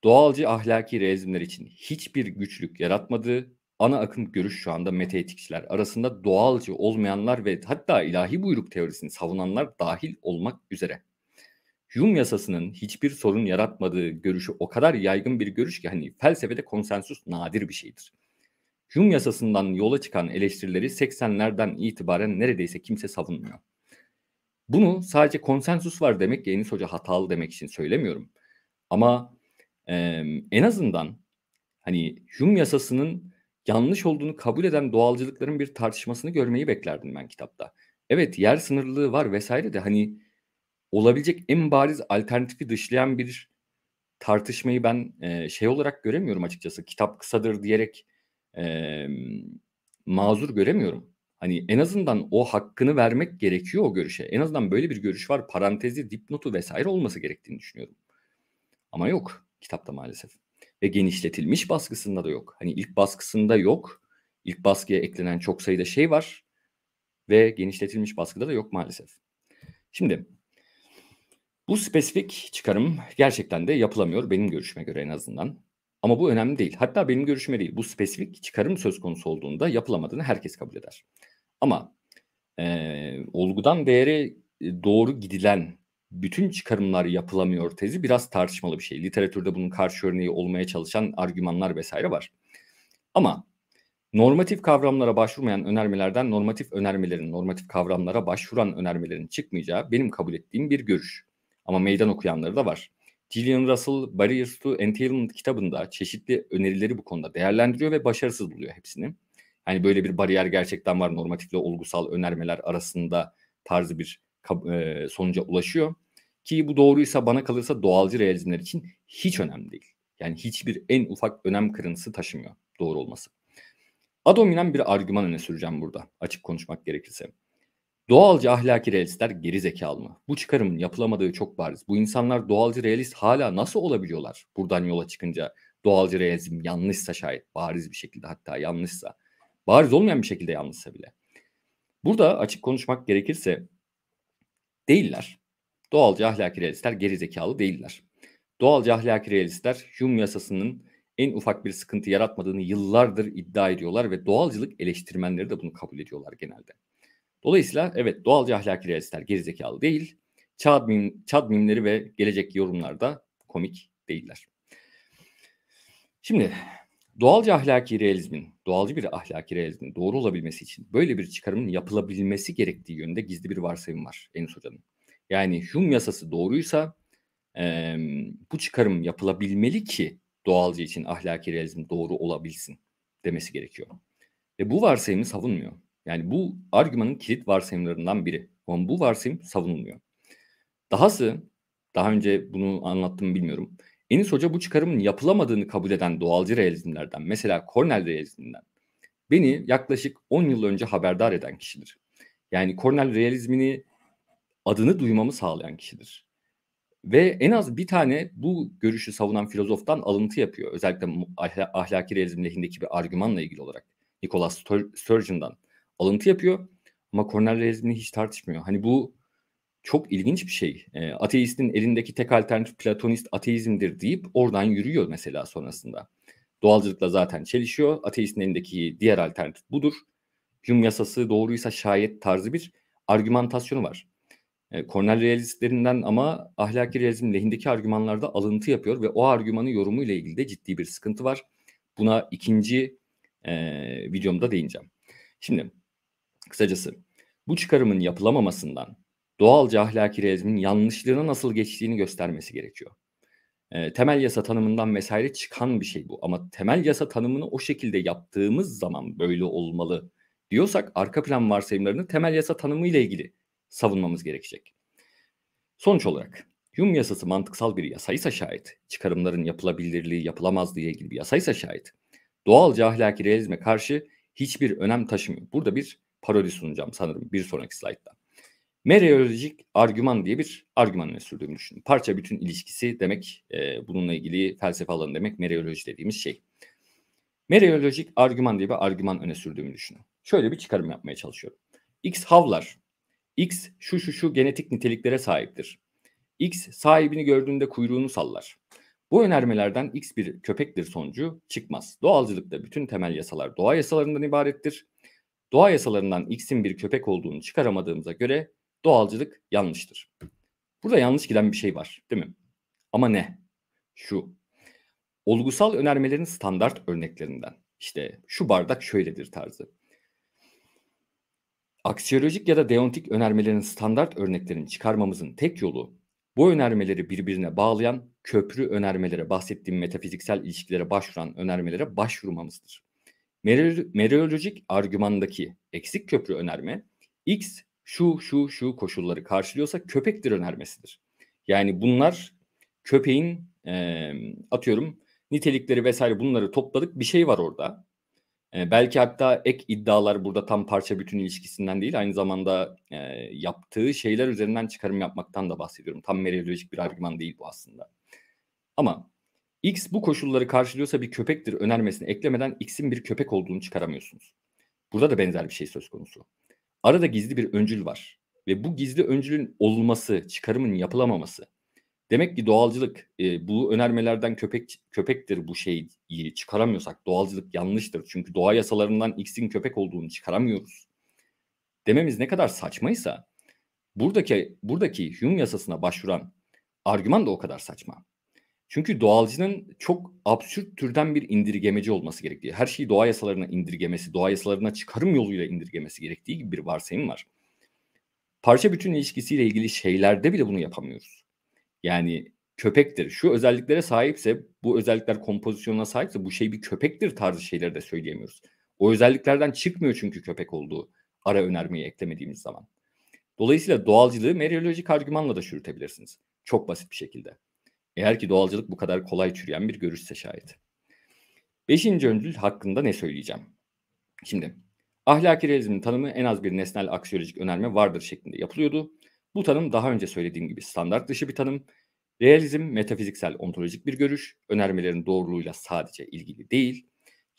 doğalcı ahlaki reizmler için hiçbir güçlük yaratmadığı ana akım görüş şu anda metaetikçiler arasında doğalcı olmayanlar ve hatta ilahi buyruk teorisini savunanlar dahil olmak üzere. Hume yasasının hiçbir sorun yaratmadığı görüşü o kadar yaygın bir görüş ki hani felsefede konsensus nadir bir şeydir. Hume yasasından yola çıkan eleştirileri 80'lerden itibaren neredeyse kimse savunmuyor. Bunu sadece konsensus var demek Enis Hoca hatalı demek için söylemiyorum. Ama e, en azından hani Hume yasasının yanlış olduğunu kabul eden doğalcılıkların bir tartışmasını görmeyi beklerdim ben kitapta. Evet yer sınırlılığı var vesaire de hani olabilecek en bariz alternatifi dışlayan bir tartışmayı ben e, şey olarak göremiyorum açıkçası. Kitap kısadır diyerek e, mazur göremiyorum. Hani en azından o hakkını vermek gerekiyor o görüşe. En azından böyle bir görüş var. Parantezi, dipnotu vesaire olması gerektiğini düşünüyorum. Ama yok kitapta maalesef. Ve genişletilmiş baskısında da yok. Hani ilk baskısında yok. İlk baskıya eklenen çok sayıda şey var. Ve genişletilmiş baskıda da yok maalesef. Şimdi bu spesifik çıkarım gerçekten de yapılamıyor benim görüşüme göre en azından. Ama bu önemli değil. Hatta benim görüşüme değil. Bu spesifik çıkarım söz konusu olduğunda yapılamadığını herkes kabul eder. Ama e, olgudan değeri doğru gidilen bütün çıkarımlar yapılamıyor tezi biraz tartışmalı bir şey. Literatürde bunun karşı örneği olmaya çalışan argümanlar vesaire var. Ama normatif kavramlara başvurmayan önermelerden normatif önermelerin, normatif kavramlara başvuran önermelerin çıkmayacağı benim kabul ettiğim bir görüş. Ama meydan okuyanları da var. Gillian Russell, Barriers to Entailment kitabında çeşitli önerileri bu konuda değerlendiriyor ve başarısız buluyor hepsini. Hani böyle bir bariyer gerçekten var normatifle olgusal önermeler arasında tarzı bir e, sonuca ulaşıyor. Ki bu doğruysa bana kalırsa doğalcı realizmler için hiç önemli değil. Yani hiçbir en ufak önem kırıntısı taşımıyor doğru olması. Adominen bir argüman öne süreceğim burada açık konuşmak gerekirse. Doğalcı ahlaki realistler geri zekalı mı? Bu çıkarımın yapılamadığı çok bariz. Bu insanlar doğalcı realist hala nasıl olabiliyorlar? Buradan yola çıkınca doğalcı realizm yanlışsa şayet bariz bir şekilde hatta yanlışsa Bariz olmayan bir şekilde yanlışsa bile. Burada açık konuşmak gerekirse değiller. Doğalca ahlaki realistler geri zekalı değiller. Doğalca ahlaki realistler Hume yasasının en ufak bir sıkıntı yaratmadığını yıllardır iddia ediyorlar ve doğalcılık eleştirmenleri de bunu kabul ediyorlar genelde. Dolayısıyla evet doğalca ahlaki realistler gerizekalı değil, çad, mim, çad mimleri ve gelecek yorumlarda komik değiller. Şimdi Doğalcı ahlaki realizmin, doğalcı bir ahlaki realizmin doğru olabilmesi için böyle bir çıkarımın yapılabilmesi gerektiği yönünde gizli bir varsayım var Enis Hoca'nın. Yani Hume yasası doğruysa e, bu çıkarım yapılabilmeli ki doğalcı için ahlaki realizm doğru olabilsin demesi gerekiyor. Ve bu varsayımı savunmuyor. Yani bu argümanın kilit varsayımlarından biri. Ama bu varsayım savunulmuyor. Dahası, daha önce bunu anlattım bilmiyorum. Enis Hoca bu çıkarımın yapılamadığını kabul eden doğalcı realizmlerden, mesela Cornell realizminden, beni yaklaşık 10 yıl önce haberdar eden kişidir. Yani Cornell realizmini adını duymamı sağlayan kişidir. Ve en az bir tane bu görüşü savunan filozoftan alıntı yapıyor. Özellikle ahlaki realizm lehindeki bir argümanla ilgili olarak. Nicholas Sturgeon'dan alıntı yapıyor ama Cornell realizmini hiç tartışmıyor. Hani bu çok ilginç bir şey. E, ateistin elindeki tek alternatif platonist ateizmdir deyip oradan yürüyor mesela sonrasında. Doğalcılıkla zaten çelişiyor. Ateistin elindeki diğer alternatif budur. Hume yasası doğruysa şayet tarzı bir argümantasyonu var. E, Cornell realistlerinden ama ahlaki realizm lehindeki argümanlarda alıntı yapıyor ve o argümanın yorumuyla ilgili de ciddi bir sıkıntı var. Buna ikinci e, videomda değineceğim. Şimdi kısacası bu çıkarımın yapılamamasından doğalca ahlaki rezm'in yanlışlığına nasıl geçtiğini göstermesi gerekiyor. E, temel yasa tanımından vesaire çıkan bir şey bu. Ama temel yasa tanımını o şekilde yaptığımız zaman böyle olmalı diyorsak arka plan varsayımlarını temel yasa tanımı ile ilgili savunmamız gerekecek. Sonuç olarak yum yasası mantıksal bir yasaysa şayet, çıkarımların yapılabilirliği yapılamazlığı ile ilgili bir yasaysa şayet, doğalca ahlaki realizme karşı hiçbir önem taşımıyor. Burada bir parodi sunacağım sanırım bir sonraki slaytta. Mereolojik argüman diye bir argüman öne sürdüğümü düşünün. Parça bütün ilişkisi demek, e, bununla ilgili felsefe alanı demek mereoloji dediğimiz şey. Mereolojik argüman diye bir argüman öne sürdüğümü düşünün. Şöyle bir çıkarım yapmaya çalışıyorum. X havlar. X şu şu şu genetik niteliklere sahiptir. X sahibini gördüğünde kuyruğunu sallar. Bu önermelerden X bir köpektir sonucu çıkmaz. Doğalcılıkta bütün temel yasalar doğa yasalarından ibarettir. Doğa yasalarından X'in bir köpek olduğunu çıkaramadığımıza göre Doğalcılık yanlıştır. Burada yanlış giden bir şey var değil mi? Ama ne? Şu. Olgusal önermelerin standart örneklerinden. İşte şu bardak şöyledir tarzı. Aksiyolojik ya da deontik önermelerin standart örneklerini çıkarmamızın tek yolu bu önermeleri birbirine bağlayan köprü önermelere bahsettiğim metafiziksel ilişkilere başvuran önermelere başvurmamızdır. Meriolojik argümandaki eksik köprü önerme X şu şu şu koşulları karşılıyorsa köpektir önermesidir. Yani bunlar köpeğin e, atıyorum nitelikleri vesaire bunları topladık bir şey var orada. E, belki hatta ek iddialar burada tam parça bütün ilişkisinden değil aynı zamanda e, yaptığı şeyler üzerinden çıkarım yapmaktan da bahsediyorum. Tam mereolojik bir argüman değil bu aslında. Ama X bu koşulları karşılıyorsa bir köpektir önermesini eklemeden X'in bir köpek olduğunu çıkaramıyorsunuz. Burada da benzer bir şey söz konusu. Arada gizli bir öncül var ve bu gizli öncülün olması, çıkarımın yapılamaması. Demek ki doğalcılık e, bu önermelerden köpek köpektir bu şeyi çıkaramıyorsak doğalcılık yanlıştır. Çünkü doğa yasalarından X'in köpek olduğunu çıkaramıyoruz. Dememiz ne kadar saçmaysa buradaki buradaki Hume yasasına başvuran argüman da o kadar saçma. Çünkü doğalcının çok absürt türden bir indirgemeci olması gerektiği, her şeyi doğa yasalarına indirgemesi, doğa yasalarına çıkarım yoluyla indirgemesi gerektiği gibi bir varsayım var. Parça bütün ilişkisiyle ilgili şeylerde bile bunu yapamıyoruz. Yani köpektir, şu özelliklere sahipse, bu özellikler kompozisyonuna sahipse bu şey bir köpektir tarzı şeyleri de söyleyemiyoruz. O özelliklerden çıkmıyor çünkü köpek olduğu ara önermeyi eklemediğimiz zaman. Dolayısıyla doğalcılığı mereolojik argümanla da çürütebilirsiniz. Çok basit bir şekilde. Eğer ki doğalcılık bu kadar kolay çürüyen bir görüşse şayet. Beşinci öncül hakkında ne söyleyeceğim? Şimdi ahlaki realizmin tanımı en az bir nesnel aksiyolojik önerme vardır şeklinde yapılıyordu. Bu tanım daha önce söylediğim gibi standart dışı bir tanım. Realizm metafiziksel ontolojik bir görüş, önermelerin doğruluğuyla sadece ilgili değil.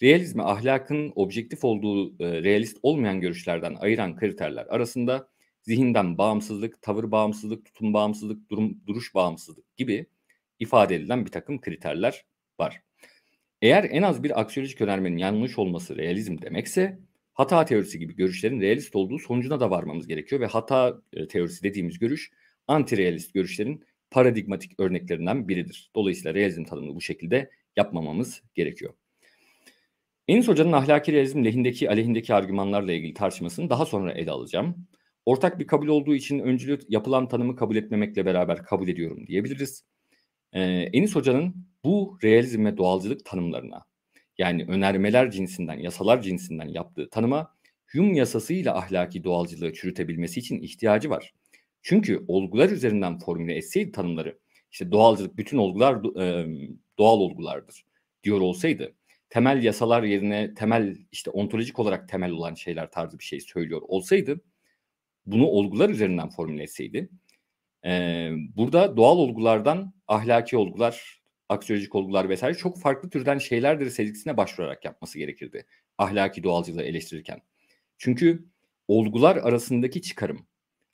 Realizmi ahlakın objektif olduğu e, realist olmayan görüşlerden ayıran kriterler arasında zihinden bağımsızlık, tavır bağımsızlık, tutum bağımsızlık, durum, duruş bağımsızlık gibi ifade edilen bir takım kriterler var. Eğer en az bir aksiyolojik önermenin yanlış olması realizm demekse hata teorisi gibi görüşlerin realist olduğu sonucuna da varmamız gerekiyor ve hata e, teorisi dediğimiz görüş anti-realist görüşlerin paradigmatik örneklerinden biridir. Dolayısıyla realizm tanımını bu şekilde yapmamamız gerekiyor. Enis Hoca'nın ahlaki realizm lehindeki aleyhindeki argümanlarla ilgili tartışmasını daha sonra ele alacağım. Ortak bir kabul olduğu için öncülü yapılan tanımı kabul etmemekle beraber kabul ediyorum diyebiliriz. Ee, Enis Hoca'nın bu realizm ve doğalcılık tanımlarına yani önermeler cinsinden, yasalar cinsinden yaptığı tanıma Hume yasasıyla ahlaki doğalcılığı çürütebilmesi için ihtiyacı var. Çünkü olgular üzerinden formüle etseydi tanımları, işte doğalcılık bütün olgular e, doğal olgulardır diyor olsaydı, temel yasalar yerine temel işte ontolojik olarak temel olan şeyler tarzı bir şey söylüyor olsaydı, bunu olgular üzerinden formüle etseydi, burada doğal olgulardan ahlaki olgular, aksiyolojik olgular vesaire çok farklı türden şeylerdir sezgisine başvurarak yapması gerekirdi. Ahlaki doğalcılığı eleştirirken. Çünkü olgular arasındaki çıkarım,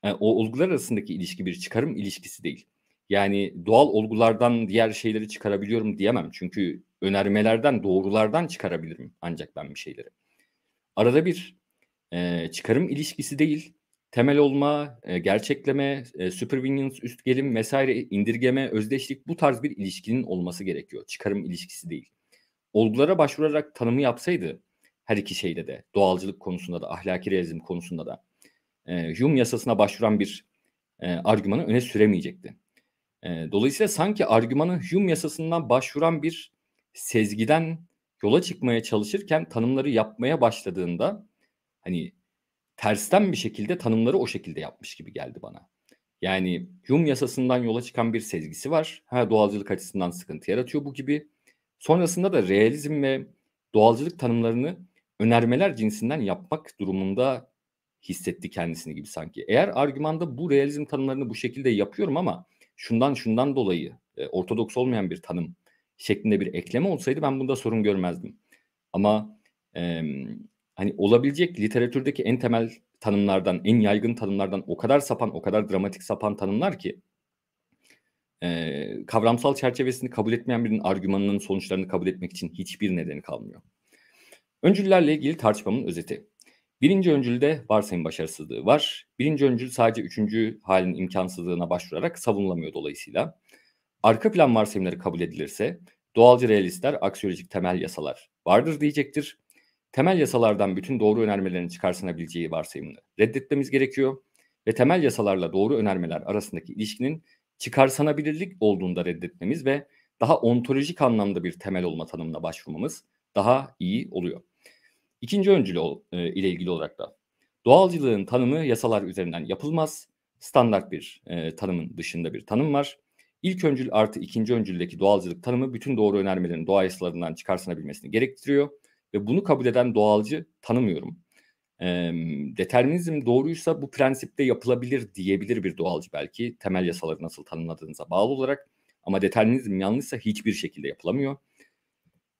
e, o olgular arasındaki ilişki bir çıkarım ilişkisi değil. Yani doğal olgulardan diğer şeyleri çıkarabiliyorum diyemem. Çünkü önermelerden, doğrulardan çıkarabilirim ancak ben bir şeyleri. Arada bir e, çıkarım ilişkisi değil, temel olma, e, gerçekleme, e, supervenience, üst gelim vesaire indirgeme, özdeşlik bu tarz bir ilişkinin olması gerekiyor. Çıkarım ilişkisi değil. Olgulara başvurarak tanımı yapsaydı her iki şeyde de doğalcılık konusunda da ahlaki realizm konusunda da e, Hume yasasına başvuran bir e, argümanı öne süremeyecekti. E, dolayısıyla sanki argümanı Hume yasasından başvuran bir sezgiden yola çıkmaya çalışırken tanımları yapmaya başladığında hani tersten bir şekilde tanımları o şekilde yapmış gibi geldi bana. Yani Hume yasasından yola çıkan bir sezgisi var. Ha doğalcılık açısından sıkıntı yaratıyor bu gibi. Sonrasında da realizm ve doğalcılık tanımlarını önermeler cinsinden yapmak durumunda hissetti kendisini gibi sanki. Eğer argümanda bu realizm tanımlarını bu şekilde yapıyorum ama şundan şundan dolayı e, ortodoks olmayan bir tanım şeklinde bir ekleme olsaydı ben bunda sorun görmezdim. Ama e, hani olabilecek literatürdeki en temel tanımlardan, en yaygın tanımlardan o kadar sapan, o kadar dramatik sapan tanımlar ki e, kavramsal çerçevesini kabul etmeyen birinin argümanının sonuçlarını kabul etmek için hiçbir nedeni kalmıyor. Öncüllerle ilgili tartışmamın özeti. Birinci öncülde varsayım başarısızlığı var. Birinci öncül sadece üçüncü halin imkansızlığına başvurarak savunulamıyor dolayısıyla. Arka plan varsayımları kabul edilirse doğalcı realistler aksiyolojik temel yasalar vardır diyecektir temel yasalardan bütün doğru önermelerin çıkarsınabileceği varsayımını reddetmemiz gerekiyor ve temel yasalarla doğru önermeler arasındaki ilişkinin çıkarsanabilirlik olduğunda reddetmemiz ve daha ontolojik anlamda bir temel olma tanımına başvurmamız daha iyi oluyor. İkinci öncülü e, ile ilgili olarak da doğalcılığın tanımı yasalar üzerinden yapılmaz. Standart bir e, tanımın dışında bir tanım var. İlk öncül artı ikinci öncüldeki doğalcılık tanımı bütün doğru önermelerin doğa yasalarından çıkarsınabilmesini gerektiriyor ve bunu kabul eden doğalcı tanımıyorum. E, determinizm doğruysa bu prensipte yapılabilir diyebilir bir doğalcı belki temel yasaları nasıl tanımladığınıza bağlı olarak ama determinizm yanlışsa hiçbir şekilde yapılamıyor.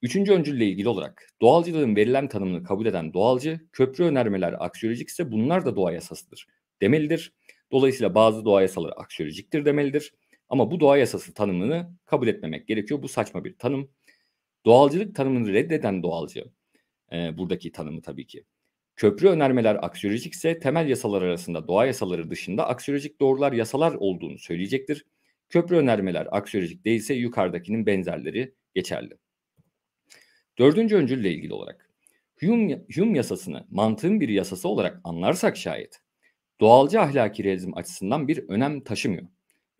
Üçüncü öncülle ilgili olarak doğalcılığın verilen tanımını kabul eden doğalcı köprü önermeler aksiyolojik ise bunlar da doğa yasasıdır demelidir. Dolayısıyla bazı doğa yasaları aksiyolojiktir demelidir. Ama bu doğa yasası tanımını kabul etmemek gerekiyor. Bu saçma bir tanım. Doğalcılık tanımını reddeden doğalcı e, buradaki tanımı tabii ki. Köprü önermeler aksiyolojik ise temel yasalar arasında doğa yasaları dışında aksiyolojik doğrular yasalar olduğunu söyleyecektir. Köprü önermeler aksiyolojik değilse yukarıdakinin benzerleri geçerli. Dördüncü öncülle ilgili olarak Hume, Hume yasasını mantığın bir yasası olarak anlarsak şayet doğalcı ahlaki realizm açısından bir önem taşımıyor.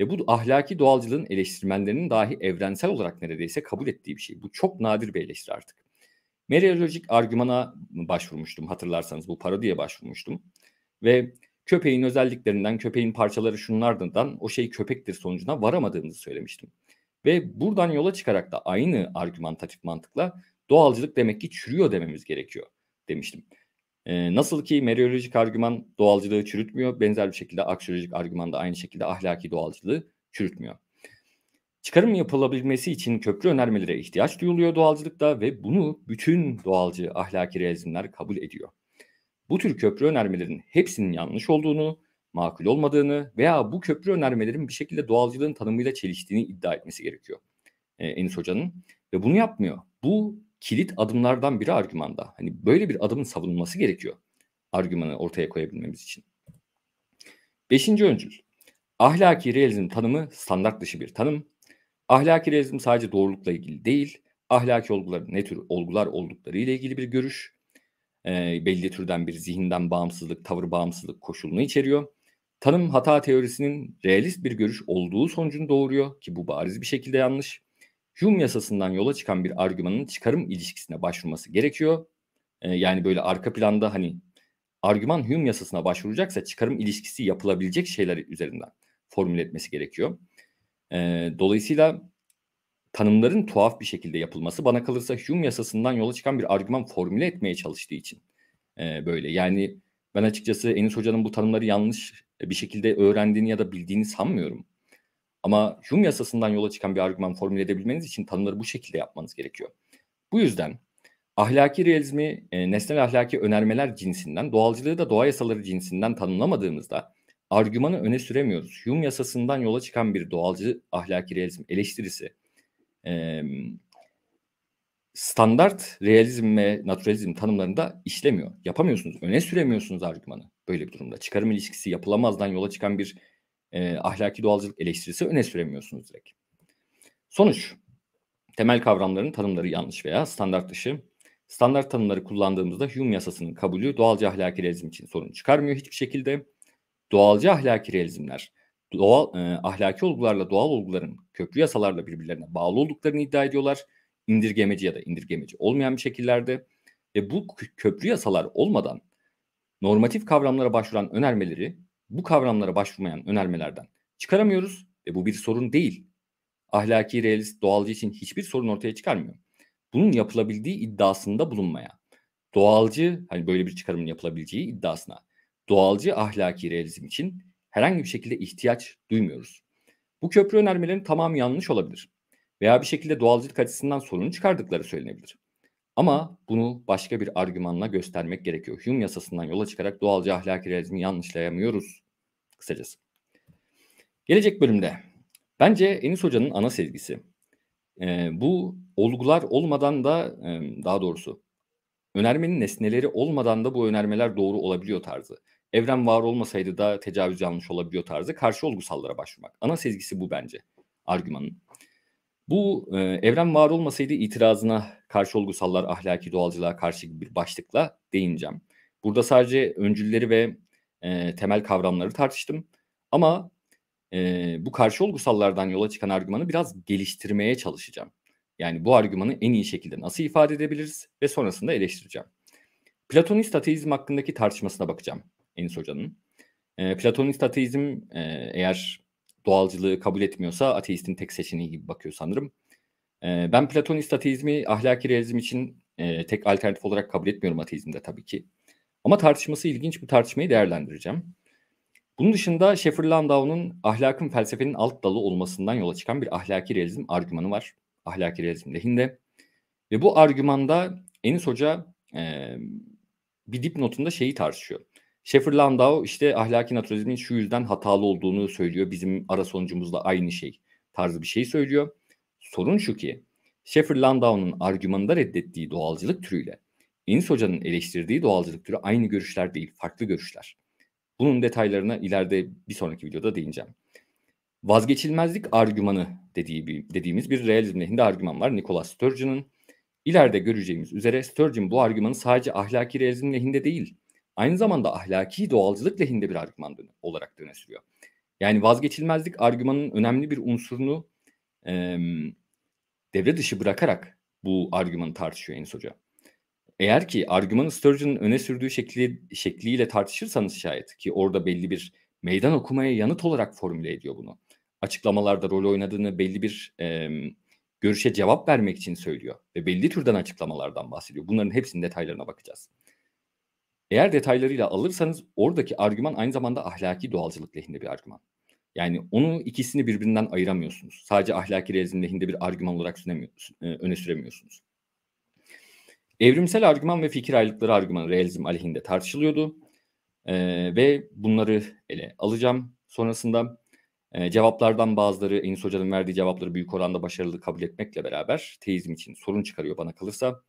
Ve bu ahlaki doğalcılığın eleştirmenlerinin dahi evrensel olarak neredeyse kabul ettiği bir şey. Bu çok nadir bir eleştiri artık. Meleolojik argümana başvurmuştum hatırlarsanız bu parodiye başvurmuştum. Ve köpeğin özelliklerinden, köpeğin parçaları şunlardan o şey köpektir sonucuna varamadığımızı söylemiştim. Ve buradan yola çıkarak da aynı argümantatif mantıkla doğalcılık demek ki çürüyor dememiz gerekiyor demiştim. Ee, nasıl ki meriolojik argüman doğalcılığı çürütmüyor, benzer bir şekilde aksiyolojik argüman da aynı şekilde ahlaki doğalcılığı çürütmüyor. Çıkarım yapılabilmesi için köprü önermelere ihtiyaç duyuluyor doğalcılıkta ve bunu bütün doğalcı ahlaki realizmler kabul ediyor. Bu tür köprü önermelerin hepsinin yanlış olduğunu, makul olmadığını veya bu köprü önermelerin bir şekilde doğalcılığın tanımıyla çeliştiğini iddia etmesi gerekiyor e, Enis Hoca'nın. Ve bunu yapmıyor. Bu kilit adımlardan biri argümanda. Hani böyle bir adımın savunulması gerekiyor argümanı ortaya koyabilmemiz için. Beşinci öncül. Ahlaki realizm tanımı standart dışı bir tanım Ahlaki realizm sadece doğrulukla ilgili değil, ahlaki olguların ne tür olgular oldukları ile ilgili bir görüş, e, belli türden bir zihinden bağımsızlık, tavır bağımsızlık koşulunu içeriyor. Tanım hata teorisinin realist bir görüş olduğu sonucunu doğuruyor ki bu bariz bir şekilde yanlış. Hume yasasından yola çıkan bir argümanın çıkarım ilişkisine başvurması gerekiyor. E, yani böyle arka planda hani argüman Hume yasasına başvuracaksa çıkarım ilişkisi yapılabilecek şeyler üzerinden formüle etmesi gerekiyor. E, dolayısıyla tanımların tuhaf bir şekilde yapılması bana kalırsa Hume yasasından yola çıkan bir argüman formüle etmeye çalıştığı için e, böyle. Yani ben açıkçası Enis Hoca'nın bu tanımları yanlış bir şekilde öğrendiğini ya da bildiğini sanmıyorum. Ama Hume yasasından yola çıkan bir argüman formüle edebilmeniz için tanımları bu şekilde yapmanız gerekiyor. Bu yüzden ahlaki realizmi e, nesnel ahlaki önermeler cinsinden, doğalcılığı da doğa yasaları cinsinden tanımlamadığımızda argümanı öne süremiyoruz. Hume yasasından yola çıkan bir doğalcı ahlaki realizm eleştirisi e, standart realizm ve naturalizm tanımlarında işlemiyor. Yapamıyorsunuz, öne süremiyorsunuz argümanı böyle bir durumda. Çıkarım ilişkisi yapılamazdan yola çıkan bir e, ahlaki doğalcılık eleştirisi öne süremiyorsunuz direkt. Sonuç, temel kavramların tanımları yanlış veya standart dışı. Standart tanımları kullandığımızda Hume yasasının kabulü doğalcı ahlaki realizm için sorun çıkarmıyor hiçbir şekilde. Doğalcı ahlaki realizmler, doğal e, ahlaki olgularla doğal olguların köprü yasalarla birbirlerine bağlı olduklarını iddia ediyorlar. İndirgemeci ya da indirgemeci olmayan bir şekillerde ve bu köprü yasalar olmadan normatif kavramlara başvuran önermeleri bu kavramlara başvurmayan önermelerden çıkaramıyoruz ve bu bir sorun değil. Ahlaki realist doğalcı için hiçbir sorun ortaya çıkarmıyor. Bunun yapılabildiği iddiasında bulunmaya, doğalcı hani böyle bir çıkarımın yapılabileceği iddiasına doğalcı ahlaki realizm için herhangi bir şekilde ihtiyaç duymuyoruz. Bu köprü önermelerinin tamamı yanlış olabilir veya bir şekilde doğalcılık açısından sorunu çıkardıkları söylenebilir. Ama bunu başka bir argümanla göstermek gerekiyor. Hume yasasından yola çıkarak doğalcı ahlaki realizmi yanlışlayamıyoruz kısacası. Gelecek bölümde bence Enis Hoca'nın ana sezgisi. E, bu olgular olmadan da e, daha doğrusu önermenin nesneleri olmadan da bu önermeler doğru olabiliyor tarzı evren var olmasaydı da tecavüz yanlış olabiliyor tarzı karşı olgusallara başvurmak. Ana sezgisi bu bence argümanın. Bu e, evren var olmasaydı itirazına karşı olgusallar ahlaki doğalcılığa karşı gibi bir başlıkla değineceğim. Burada sadece öncülleri ve e, temel kavramları tartıştım. Ama e, bu karşı olgusallardan yola çıkan argümanı biraz geliştirmeye çalışacağım. Yani bu argümanı en iyi şekilde nasıl ifade edebiliriz ve sonrasında eleştireceğim. Platonist ateizm hakkındaki tartışmasına bakacağım. Enis Hoca'nın. E, Platonist ateizm e, eğer doğalcılığı kabul etmiyorsa ateistin tek seçeneği gibi bakıyor sanırım. E, ben Platonist ateizmi ahlaki realizm için e, tek alternatif olarak kabul etmiyorum ateizmde tabii ki. Ama tartışması ilginç bir tartışmayı değerlendireceğim. Bunun dışında Sheffer Landau'nun ahlakın felsefenin alt dalı olmasından yola çıkan bir ahlaki realizm argümanı var. Ahlaki realizm lehinde. Ve bu argümanda Enis Hoca e, bir dipnotunda şeyi tartışıyor. Sheffer Landau işte ahlaki naturalizmin şu yüzden hatalı olduğunu söylüyor. Bizim ara sonucumuzla aynı şey tarzı bir şey söylüyor. Sorun şu ki Sheffer Landau'nun argümanında reddettiği doğalcılık türüyle Enis Hoca'nın eleştirdiği doğalcılık türü aynı görüşler değil, farklı görüşler. Bunun detaylarına ileride bir sonraki videoda değineceğim. Vazgeçilmezlik argümanı dediği bir, dediğimiz bir realizm lehinde argüman var. Nicholas Sturgeon'ın İleride göreceğimiz üzere Sturgeon bu argümanı sadece ahlaki realizm lehinde değil, aynı zamanda ahlaki doğalcılık lehinde bir argüman olarak döne sürüyor. Yani vazgeçilmezlik argümanın önemli bir unsurunu e, devre dışı bırakarak bu argümanı tartışıyor Enis Hoca. Eğer ki argümanı Sturgeon'ın öne sürdüğü şekli, şekliyle tartışırsanız şayet ki orada belli bir meydan okumaya yanıt olarak formüle ediyor bunu. Açıklamalarda rol oynadığını belli bir e, görüşe cevap vermek için söylüyor ve belli türden açıklamalardan bahsediyor. Bunların hepsinin detaylarına bakacağız. Eğer detaylarıyla alırsanız oradaki argüman aynı zamanda ahlaki doğalcılık lehinde bir argüman. Yani onu ikisini birbirinden ayıramıyorsunuz. Sadece ahlaki realizm lehinde bir argüman olarak e, öne süremiyorsunuz. Evrimsel argüman ve fikir ayrılıkları argümanı realizm aleyhinde tartışılıyordu. Ee, ve bunları ele alacağım. Sonrasında e, cevaplardan bazıları Enis Hoca'nın verdiği cevapları büyük oranda başarılı kabul etmekle beraber teizm için sorun çıkarıyor bana kalırsa.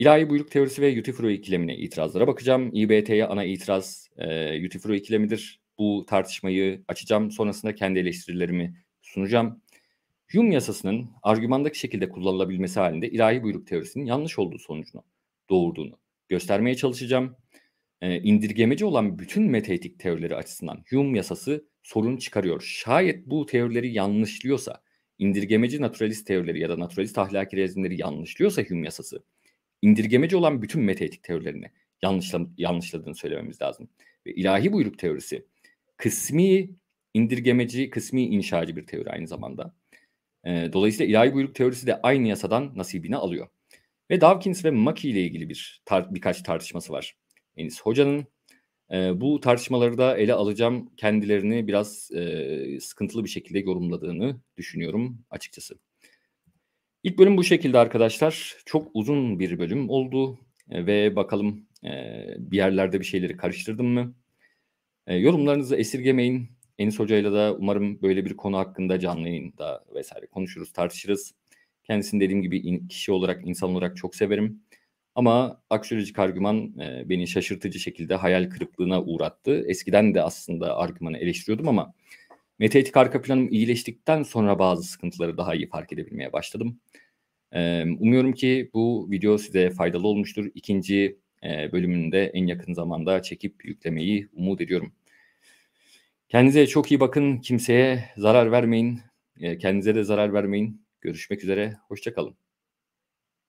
İlahi buyruk teorisi ve Yutifro ikilemine itirazlara bakacağım. İBT'ye ana itiraz e, Yutifro ikilemidir. Bu tartışmayı açacağım. Sonrasında kendi eleştirilerimi sunacağım. Hume yasasının argümandaki şekilde kullanılabilmesi halinde ilahi buyruk teorisinin yanlış olduğu sonucunu doğurduğunu göstermeye çalışacağım. E, indirgemeci olan bütün meteetik teorileri açısından Hume yasası sorun çıkarıyor. Şayet bu teorileri yanlışlıyorsa, indirgemeci naturalist teorileri ya da naturalist ahlaki rezimleri yanlışlıyorsa Hume yasası indirgemeci olan bütün metaetik teorilerini yanlışla, yanlışladığını söylememiz lazım. Ve ilahi buyruk teorisi kısmi indirgemeci, kısmi inşacı bir teori aynı zamanda. E, dolayısıyla ilahi buyruk teorisi de aynı yasadan nasibini alıyor. Ve Dawkins ve Maki ile ilgili bir tar- birkaç tartışması var. Enis Hoca'nın e, bu tartışmaları da ele alacağım. Kendilerini biraz e, sıkıntılı bir şekilde yorumladığını düşünüyorum açıkçası. İlk bölüm bu şekilde arkadaşlar. Çok uzun bir bölüm oldu e, ve bakalım e, bir yerlerde bir şeyleri karıştırdım mı? E, yorumlarınızı esirgemeyin. Enis Hoca'yla da umarım böyle bir konu hakkında canlı yayında vesaire konuşuruz, tartışırız. Kendisini dediğim gibi kişi olarak, insan olarak çok severim. Ama aksiyolojik argüman beni şaşırtıcı şekilde hayal kırıklığına uğrattı. Eskiden de aslında argümanı eleştiriyordum ama Metaetik arka planım iyileştikten sonra bazı sıkıntıları daha iyi fark edebilmeye başladım. umuyorum ki bu video size faydalı olmuştur. İkinci e, bölümünde en yakın zamanda çekip yüklemeyi umut ediyorum. Kendinize çok iyi bakın. Kimseye zarar vermeyin. Kendinize de zarar vermeyin. Görüşmek üzere. Hoşçakalın.